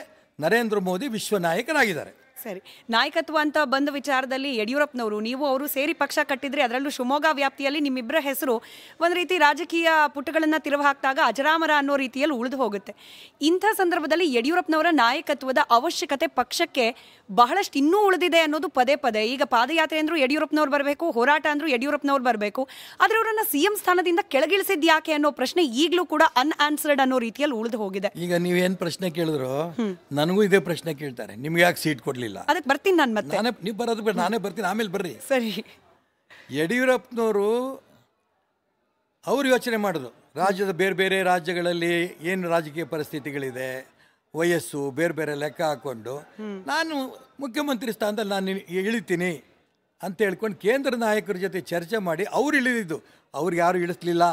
ನರೇಂದ್ರ ಮೋದಿ ವಿಶ್ವ ನಾಯಕರಾಗಿದ್ದಾರೆ ಸರಿ ನಾಯಕತ್ವ ಅಂತ ಬಂದ ವಿಚಾರದಲ್ಲಿ ಯಡಿಯೂರಪ್ಪನವರು ನೀವು ಅವರು ಸೇರಿ ಪಕ್ಷ ಕಟ್ಟಿದ್ರೆ ಅದರಲ್ಲೂ ಶಿವಮೊಗ್ಗ ವ್ಯಾಪ್ತಿಯಲ್ಲಿ ನಿಮ್ಮಿಬ್ಬರ ಹೆಸರು ಒಂದು ರೀತಿ ರಾಜಕೀಯ ಪುಟಗಳನ್ನು ತಿರುವು ಹಾಕಿದಾಗ ಅಜರಾಮರ ಅನ್ನೋ ರೀತಿಯಲ್ಲಿ ಉಳಿದು ಹೋಗುತ್ತೆ ಇಂಥ ಸಂದರ್ಭದಲ್ಲಿ ಯಡಿಯೂರಪ್ಪನವರ ನಾಯಕತ್ವದ ಅವಶ್ಯಕತೆ ಪಕ್ಷಕ್ಕೆ ಬಹಳಷ್ಟು ಇನ್ನೂ ಉಳಿದಿದೆ ಅನ್ನೋದು ಪದೇ ಪದೇ ಈಗ ಪಾದಯಾತ್ರೆ ಅಂದ್ರೂ ಯಡಿಯೂರಪ್ಪನವ್ರು ಬರಬೇಕು ಹೋರಾಟ ಅಂದ್ರು ಯಡಿಯೂರಪ್ಪನವ್ರು ಬರಬೇಕು ಆದ್ರೆ ಅವರನ್ನ ಸಿಎಂ ಸ್ಥಾನದಿಂದ ಕೆಳಗಿಳಿಸಿದ್ ಯಾಕೆ ಅನ್ನೋ ಪ್ರಶ್ನೆ ಈಗಲೂ ಕೂಡ ಅನ್ಆನ್ಸರ್ಡ್ ಅನ್ನೋ ರೀತಿಯಲ್ಲಿ ಉಳಿದು ಹೋಗಿದೆ ಈಗ ನೀವೇನು ಪ್ರಶ್ನೆ ಕೇಳಿದ್ರು ನನಗೂ ಇದೇ ಪ್ರಶ್ನೆ ಕೇಳ್ತಾರೆ ನಿಮ್ಗೆ ಯಾಕೆ ಸೀಟ್ ಕೊಡ್ಲಿಲ್ಲ ಆಗಲಿಲ್ಲ ಅದಕ್ಕೆ ಬರ್ತೀನಿ ನಾನು ಮತ್ತೆ ನಾನೇ ನೀವು ಬರೋದು ಬೇಡ ನಾನೇ ಬರ್ತೀನಿ ಆಮೇಲೆ ಬರ್ರಿ ಸರಿ ಯಡಿಯೂರಪ್ಪನವರು ಅವರು ಯೋಚನೆ ಮಾಡೋದು ರಾಜ್ಯದ ಬೇರೆ ಬೇರೆ ರಾಜ್ಯಗಳಲ್ಲಿ ಏನು ರಾಜಕೀಯ ಪರಿಸ್ಥಿತಿಗಳಿದೆ ವಯಸ್ಸು ಬೇರೆ ಬೇರೆ ಲೆಕ್ಕ ಹಾಕ್ಕೊಂಡು ನಾನು ಮುಖ್ಯಮಂತ್ರಿ ಸ್ಥಾನದಲ್ಲಿ ನಾನು ಇಳಿತೀನಿ ಅಂತ ಹೇಳ್ಕೊಂಡು ಕೇಂದ್ರ ನಾಯಕರ ಜೊತೆ ಚರ್ಚೆ ಮಾಡಿ ಅವ್ರು ಇಳಿದಿದ್ದು ಅವ್ರಿಗೆ ಯಾರು ಇಳಿಸ್ಲಿಲ್ಲ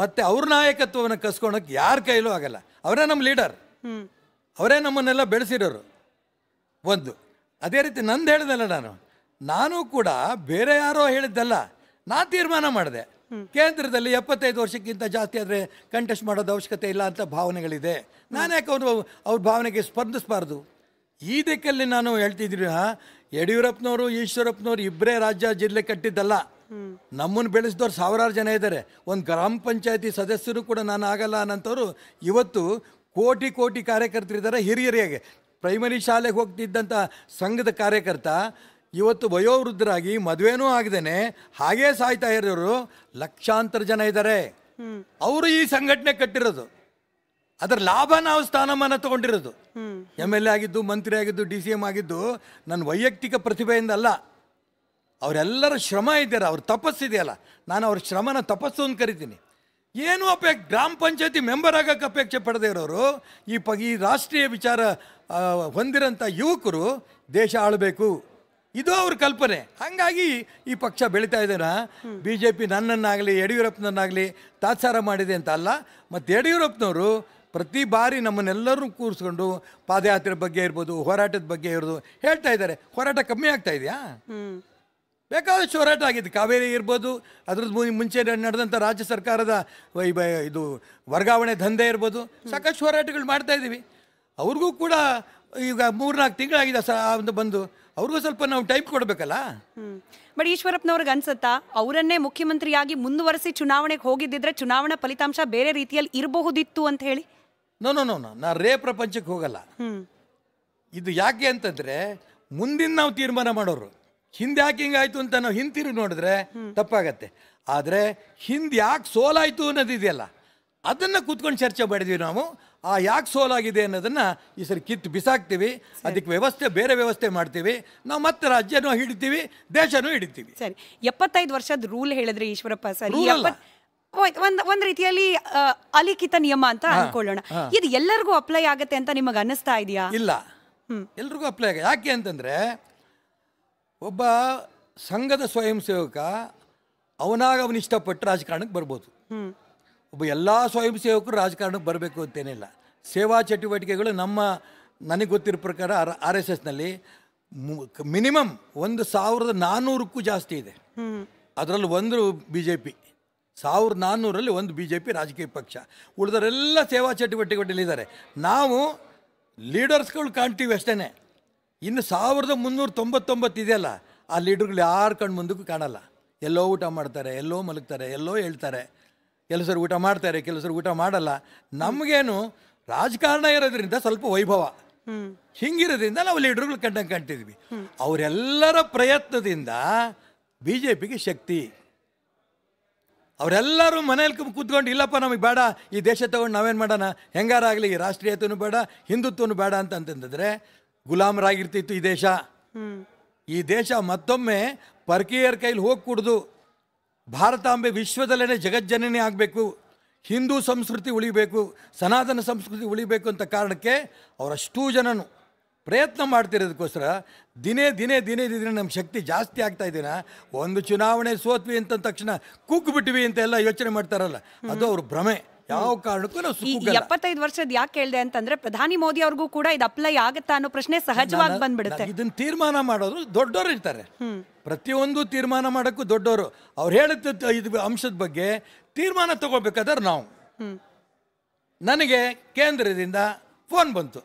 ಮತ್ತೆ ಅವ್ರ ನಾಯಕತ್ವವನ್ನು ಕಸ್ಕೊಳಕ್ ಯಾರ ಕೈಲೂ ಆಗಲ್ಲ ಅವರೇ ನಮ್ಮ ಲೀಡರ್ ಅವರೇ ನಮ್ಮನ್ನೆಲ್ಲ ಬೆಳೆಸಿರೋರು ಒಂದು ಅದೇ ರೀತಿ ನಂದು ಹೇಳಿದಲ್ಲ ನಾನು ನಾನು ಕೂಡ ಬೇರೆ ಯಾರೋ ಹೇಳಿದ್ದಲ್ಲ ನಾ ತೀರ್ಮಾನ ಮಾಡಿದೆ ಕೇಂದ್ರದಲ್ಲಿ ಎಪ್ಪತ್ತೈದು ವರ್ಷಕ್ಕಿಂತ ಜಾಸ್ತಿ ಆದರೆ ಕಂಟೆಸ್ಟ್ ಮಾಡೋದು ಅವಶ್ಯಕತೆ ಇಲ್ಲ ಅಂತ ಭಾವನೆಗಳಿದೆ ನಾನು ಯಾಕೆ ಅವರು ಅವ್ರ ಭಾವನೆಗೆ ಸ್ಪಂದಿಸಬಾರ್ದು ಈ ದಿಕ್ಕಲ್ಲಿ ನಾನು ಹೇಳ್ತಿದ್ದೀನಿ ಹಾ ಯಡಿಯೂರಪ್ಪನವರು ಈಶ್ವರಪ್ಪನವರು ಇಬ್ಬರೇ ರಾಜ್ಯ ಜಿಲ್ಲೆ ಕಟ್ಟಿದ್ದಲ್ಲ ನಮ್ಮನ್ನು ಬೆಳೆಸಿದವ್ರು ಸಾವಿರಾರು ಜನ ಇದ್ದಾರೆ ಒಂದು ಗ್ರಾಮ ಪಂಚಾಯತಿ ಸದಸ್ಯರು ಕೂಡ ನಾನು ಆಗಲ್ಲ ಅನ್ನೋಂಥವ್ರು ಇವತ್ತು ಕೋಟಿ ಕೋಟಿ ಕಾರ್ಯಕರ್ತರಿದ್ದಾರೆ ಹಿರಿಯರಿಗೆ ಪ್ರೈಮರಿ ಶಾಲೆಗೆ ಹೋಗ್ತಿದ್ದಂಥ ಸಂಘದ ಕಾರ್ಯಕರ್ತ ಇವತ್ತು ವಯೋವೃದ್ಧರಾಗಿ ಮದುವೆನೂ ಆಗದೇನೆ ಹಾಗೇ ಸಾಯ್ತಾ ಇರೋರು ಲಕ್ಷಾಂತರ ಜನ ಇದ್ದಾರೆ ಅವರು ಈ ಸಂಘಟನೆ ಕಟ್ಟಿರೋದು ಅದರ ಲಾಭ ನಾವು ಸ್ಥಾನಮಾನ ತಗೊಂಡಿರೋದು ಎಮ್ ಎಲ್ ಎ ಆಗಿದ್ದು ಮಂತ್ರಿ ಆಗಿದ್ದು ಡಿ ಸಿ ಎಮ್ ಆಗಿದ್ದು ನನ್ನ ವೈಯಕ್ತಿಕ ಪ್ರತಿಭೆಯಿಂದ ಅಲ್ಲ ಅವರೆಲ್ಲರ ಶ್ರಮ ಇದ್ದಾರ ಅವ್ರ ತಪಸ್ಸಿದೆಯಲ್ಲ ನಾನು ಅವ್ರ ಶ್ರಮನ ತಪಸ್ಸು ಅಂತ ಕರಿತೀನಿ ಏನು ಅಪೇಕ್ಷೆ ಗ್ರಾಮ ಪಂಚಾಯತಿ ಮೆಂಬರ್ ಆಗೋಕ್ಕೆ ಅಪೇಕ್ಷೆ ಪಡೆದೇ ಇರೋರು ಈ ಪ ಈ ರಾಷ್ಟ್ರೀಯ ವಿಚಾರ ಹೊಂದಿರೋಂಥ ಯುವಕರು ದೇಶ ಆಳಬೇಕು ಇದು ಅವ್ರ ಕಲ್ಪನೆ ಹಾಗಾಗಿ ಈ ಪಕ್ಷ ಬೆಳೀತಾ ಇದ್ದಾರ ಬಿ ಜೆ ಪಿ ನನ್ನನ್ನಾಗಲಿ ಯಡಿಯೂರಪ್ಪನನ್ನಾಗಲಿ ತಾತ್ಸಾರ ಮಾಡಿದೆ ಅಂತ ಅಲ್ಲ ಮತ್ತು ಯಡಿಯೂರಪ್ಪನವರು ಪ್ರತಿ ಬಾರಿ ನಮ್ಮನ್ನೆಲ್ಲರೂ ಕೂರಿಸ್ಕೊಂಡು ಪಾದಯಾತ್ರೆ ಬಗ್ಗೆ ಇರ್ಬೋದು ಹೋರಾಟದ ಬಗ್ಗೆ ಇರ್ಬೋದು ಹೇಳ್ತಾ ಇದ್ದಾರೆ ಹೋರಾಟ ಕಮ್ಮಿ ಆಗ್ತಾ ಇದೆಯಾ ಬೇಕಾದಷ್ಟು ಹೋರಾಟ ಆಗಿದೆ ಕಾವೇರಿ ಇರ್ಬೋದು ಅದ್ರದ್ದು ಮುಂಚೆ ನಡೆದಂಥ ರಾಜ್ಯ ಸರ್ಕಾರದ ಇದು ವರ್ಗಾವಣೆ ದಂಧೆ ಇರ್ಬೋದು ಸಾಕಷ್ಟು ಹೋರಾಟಗಳು ಮಾಡ್ತಾ ಇದ್ದೀವಿ ಅವ್ರಿಗೂ ಕೂಡ ಈಗ ಮೂರ್ನಾಲ್ಕು ತಿಂಗಳಾಗಿದೆ ಸ ಒಂದು ಬಂದು ಅವ್ರಿಗೂ ಸ್ವಲ್ಪ ನಾವು ಟೈಪ್ ಕೊಡಬೇಕಲ್ಲ ಬಟ್ ಈಶ್ವರಪ್ಪನವ್ರಿಗೆ ಅನ್ಸುತ್ತಾ ಅವರನ್ನೇ ಮುಖ್ಯಮಂತ್ರಿಯಾಗಿ ಮುಂದುವರೆಸಿ ಚುನಾವಣೆಗೆ ಹೋಗಿದ್ದಿದ್ರೆ ಚುನಾವಣಾ ಫಲಿತಾಂಶ ಬೇರೆ ರೀತಿಯಲ್ಲಿ ಇರಬಹುದಿತ್ತು ಅಂತ ಹೇಳಿ ನೋ ನೋ ನೋ ನಾ ರೇ ಪ್ರಪಂಚಕ್ಕೆ ಹೋಗಲ್ಲ ಇದು ಯಾಕೆ ಅಂತಂದರೆ ಮುಂದಿನ ನಾವು ತೀರ್ಮಾನ ಮಾಡೋರು ಹಿಂದೆ ಯಾಕೆ ಹಿಂಗಾಯ್ತು ಅಂತ ನಾವು ಹಿಂತಿರು ನೋಡಿದ್ರೆ ತಪ್ಪಾಗತ್ತೆ ಆದ್ರೆ ಹಿಂದ್ ಯಾಕೆ ಸೋಲಾಯ್ತು ಅನ್ನೋದಿದೆಯಲ್ಲ ಅದನ್ನ ಕೂತ್ಕೊಂಡು ಚರ್ಚೆ ಮಾಡಿದ್ವಿ ನಾವು ಆ ಯಾಕೆ ಸೋಲಾಗಿದೆ ಅನ್ನೋದನ್ನ ಈ ಸರಿ ಕಿತ್ತು ಬಿಸಾಕ್ತೀವಿ ಅದಕ್ಕೆ ವ್ಯವಸ್ಥೆ ಬೇರೆ ವ್ಯವಸ್ಥೆ ಮಾಡ್ತೀವಿ ನಾವು ಮತ್ತೆ ರಾಜ್ಯನೂ ಹಿಡಿತೀವಿ ದೇಶನೂ ಹಿಡಿತೀವಿ ಸರಿ ಎಪ್ಪತ್ತೈದು ವರ್ಷದ ರೂಲ್ ಹೇಳಿದ್ರೆ ಈಶ್ವರಪ್ಪ ಸರಿ ಒಂದ್ ಒಂದ್ ರೀತಿಯಲ್ಲಿ ಅಲಿಖಿತ ನಿಯಮ ಅಂತ ಅನ್ಕೊಳ್ಳೋಣ ಇದು ಎಲ್ಲರಿಗೂ ಅಪ್ಲೈ ಆಗತ್ತೆ ಅಂತ ನಿಮಗೆ ಅನ್ನಿಸ್ತಾ ಇದೆಯಾ ಇಲ್ಲ ಎಲ್ರಿಗೂ ಅಪ್ಲೈ ಆಗ ಯಾಕೆ ಅಂತಂದ್ರೆ ಒಬ್ಬ ಸಂಘದ ಸ್ವಯಂ ಸೇವಕ ಅವನಾಗ ಅವನು ಇಷ್ಟಪಟ್ಟು ರಾಜಕಾರಣಕ್ಕೆ ಬರ್ಬೋದು ಒಬ್ಬ ಎಲ್ಲ ಸ್ವಯಂ ಸೇವಕರು ರಾಜಕಾರಣಕ್ಕೆ ಬರಬೇಕು ಅಂತೇನಿಲ್ಲ ಸೇವಾ ಚಟುವಟಿಕೆಗಳು ನಮ್ಮ ನನಗೆ ಗೊತ್ತಿರೋ ಪ್ರಕಾರ ಆರ್ ಆರ್ ಎಸ್ ಎಸ್ನಲ್ಲಿ ಮಿನಿಮಮ್ ಒಂದು ಸಾವಿರದ ನಾನ್ನೂರಕ್ಕೂ ಜಾಸ್ತಿ ಇದೆ ಅದರಲ್ಲಿ ಒಂದು ಬಿ ಜೆ ಪಿ ಸಾವಿರದ ನಾನ್ನೂರಲ್ಲಿ ಒಂದು ಬಿ ಜೆ ಪಿ ರಾಜಕೀಯ ಪಕ್ಷ ಉಳಿದರೆಲ್ಲ ಸೇವಾ ಚಟುವಟಿಕೆಗಳಲ್ಲಿದ್ದಾರೆ ನಾವು ಲೀಡರ್ಸ್ಗಳು ಕಾಣ್ತೀವಿ ಅಷ್ಟೇ ಇನ್ನು ಸಾವಿರದ ಮುನ್ನೂರ ತೊಂಬತ್ತೊಂಬತ್ತು ಇದೆಯಲ್ಲ ಆ ಲೀಡ್ರುಗಳು ಯಾರು ಕಣ್ಣು ಮುಂದಕ್ಕೂ ಕಾಣಲ್ಲ ಎಲ್ಲೋ ಊಟ ಮಾಡ್ತಾರೆ ಎಲ್ಲೋ ಮಲಗ್ತಾರೆ ಎಲ್ಲೋ ಹೇಳ್ತಾರೆ ಕೆಲಸರು ಊಟ ಮಾಡ್ತಾರೆ ಕೆಲಸರು ಊಟ ಮಾಡಲ್ಲ ನಮಗೇನು ರಾಜಕಾರಣ ಇರೋದ್ರಿಂದ ಸ್ವಲ್ಪ ವೈಭವ ಹಿಂಗಿರೋದ್ರಿಂದ ನಾವು ಲೀಡ್ರುಗಳು ಕಂಡಂಗೆ ಕಾಣ್ತಿದ್ವಿ ಅವರೆಲ್ಲರ ಪ್ರಯತ್ನದಿಂದ ಬಿ ಜೆ ಪಿಗೆ ಶಕ್ತಿ ಅವರೆಲ್ಲರೂ ಮನೇಲಿ ಕೂತ್ಕೊಂಡು ಇಲ್ಲಪ್ಪ ನಮಗೆ ಬೇಡ ಈ ದೇಶ ತಗೊಂಡು ನಾವೇನು ಮಾಡೋಣ ಹೆಂಗಾರಾಗಲಿ ರಾಷ್ಟ್ರೀಯತೆಯೂ ಬೇಡ ಹಿಂದುತ್ವನೂ ಬೇಡ ಅಂತಂತಂದರೆ ಗುಲಾಮರಾಗಿರ್ತಿತ್ತು ಈ ದೇಶ ಈ ದೇಶ ಮತ್ತೊಮ್ಮೆ ಪರಕೀಯರ ಕೈಲಿ ಹೋಗಿ ಕುಡ್ದು ಭಾರತಾಂಬೆ ವಿಶ್ವದಲ್ಲೇ ಜಗಜ್ಜನನೇ ಆಗಬೇಕು ಹಿಂದೂ ಸಂಸ್ಕೃತಿ ಉಳಿಬೇಕು ಸನಾತನ ಸಂಸ್ಕೃತಿ ಉಳಿಬೇಕು ಅಂತ ಕಾರಣಕ್ಕೆ ಅವರಷ್ಟೂ ಜನನು ಪ್ರಯತ್ನ ಮಾಡ್ತಿರೋದಕ್ಕೋಸ್ಕರ ದಿನೇ ದಿನೇ ದಿನೇ ದಿನ ನಮ್ಮ ಶಕ್ತಿ ಜಾಸ್ತಿ ಆಗ್ತಾ ಇದ್ದೀನ ಒಂದು ಚುನಾವಣೆ ಸೋತ್ವಿ ಅಂತ ತಕ್ಷಣ ಕೂಗ್ಬಿಟ್ವಿ ಅಂತ ಎಲ್ಲ ಯೋಚನೆ ಮಾಡ್ತಾರಲ್ಲ ಅದು ಅವ್ರ ಭ್ರಮೆ ಯಾವ ಕಾರಣಕ್ಕೂ ನಾವು ಎಪ್ಪತ್ತೈದು ವರ್ಷದ ಯಾಕೆ ಕೇಳಿದೆ ಅಂತಂದ್ರೆ ಪ್ರಧಾನಿ ಮೋದಿ ಅವ್ರಿಗೂ ಕೂಡ ಇದು ಅಪ್ಲೈ ಆಗುತ್ತಾ ಅನ್ನೋ ಪ್ರಶ್ನೆ ಸಹಜವಾಗಿ ಬಂದ್ಬಿಡುತ್ತೆ ಇದನ್ನ ತೀರ್ಮಾನ ಮಾಡೋರು ದೊಡ್ಡವರು ಇರ್ತಾರೆ ಪ್ರತಿಯೊಂದು ತೀರ್ಮಾನ ಮಾಡೋಕ್ಕೂ ದೊಡ್ಡವರು ಅವ್ರು ಹೇಳುತ್ತ ಇದು ಅಂಶದ ಬಗ್ಗೆ ತೀರ್ಮಾನ ತಗೋಬೇಕಾದ್ರೆ ನಾವು ನನಗೆ ಕೇಂದ್ರದಿಂದ ಫೋನ್ ಬಂತು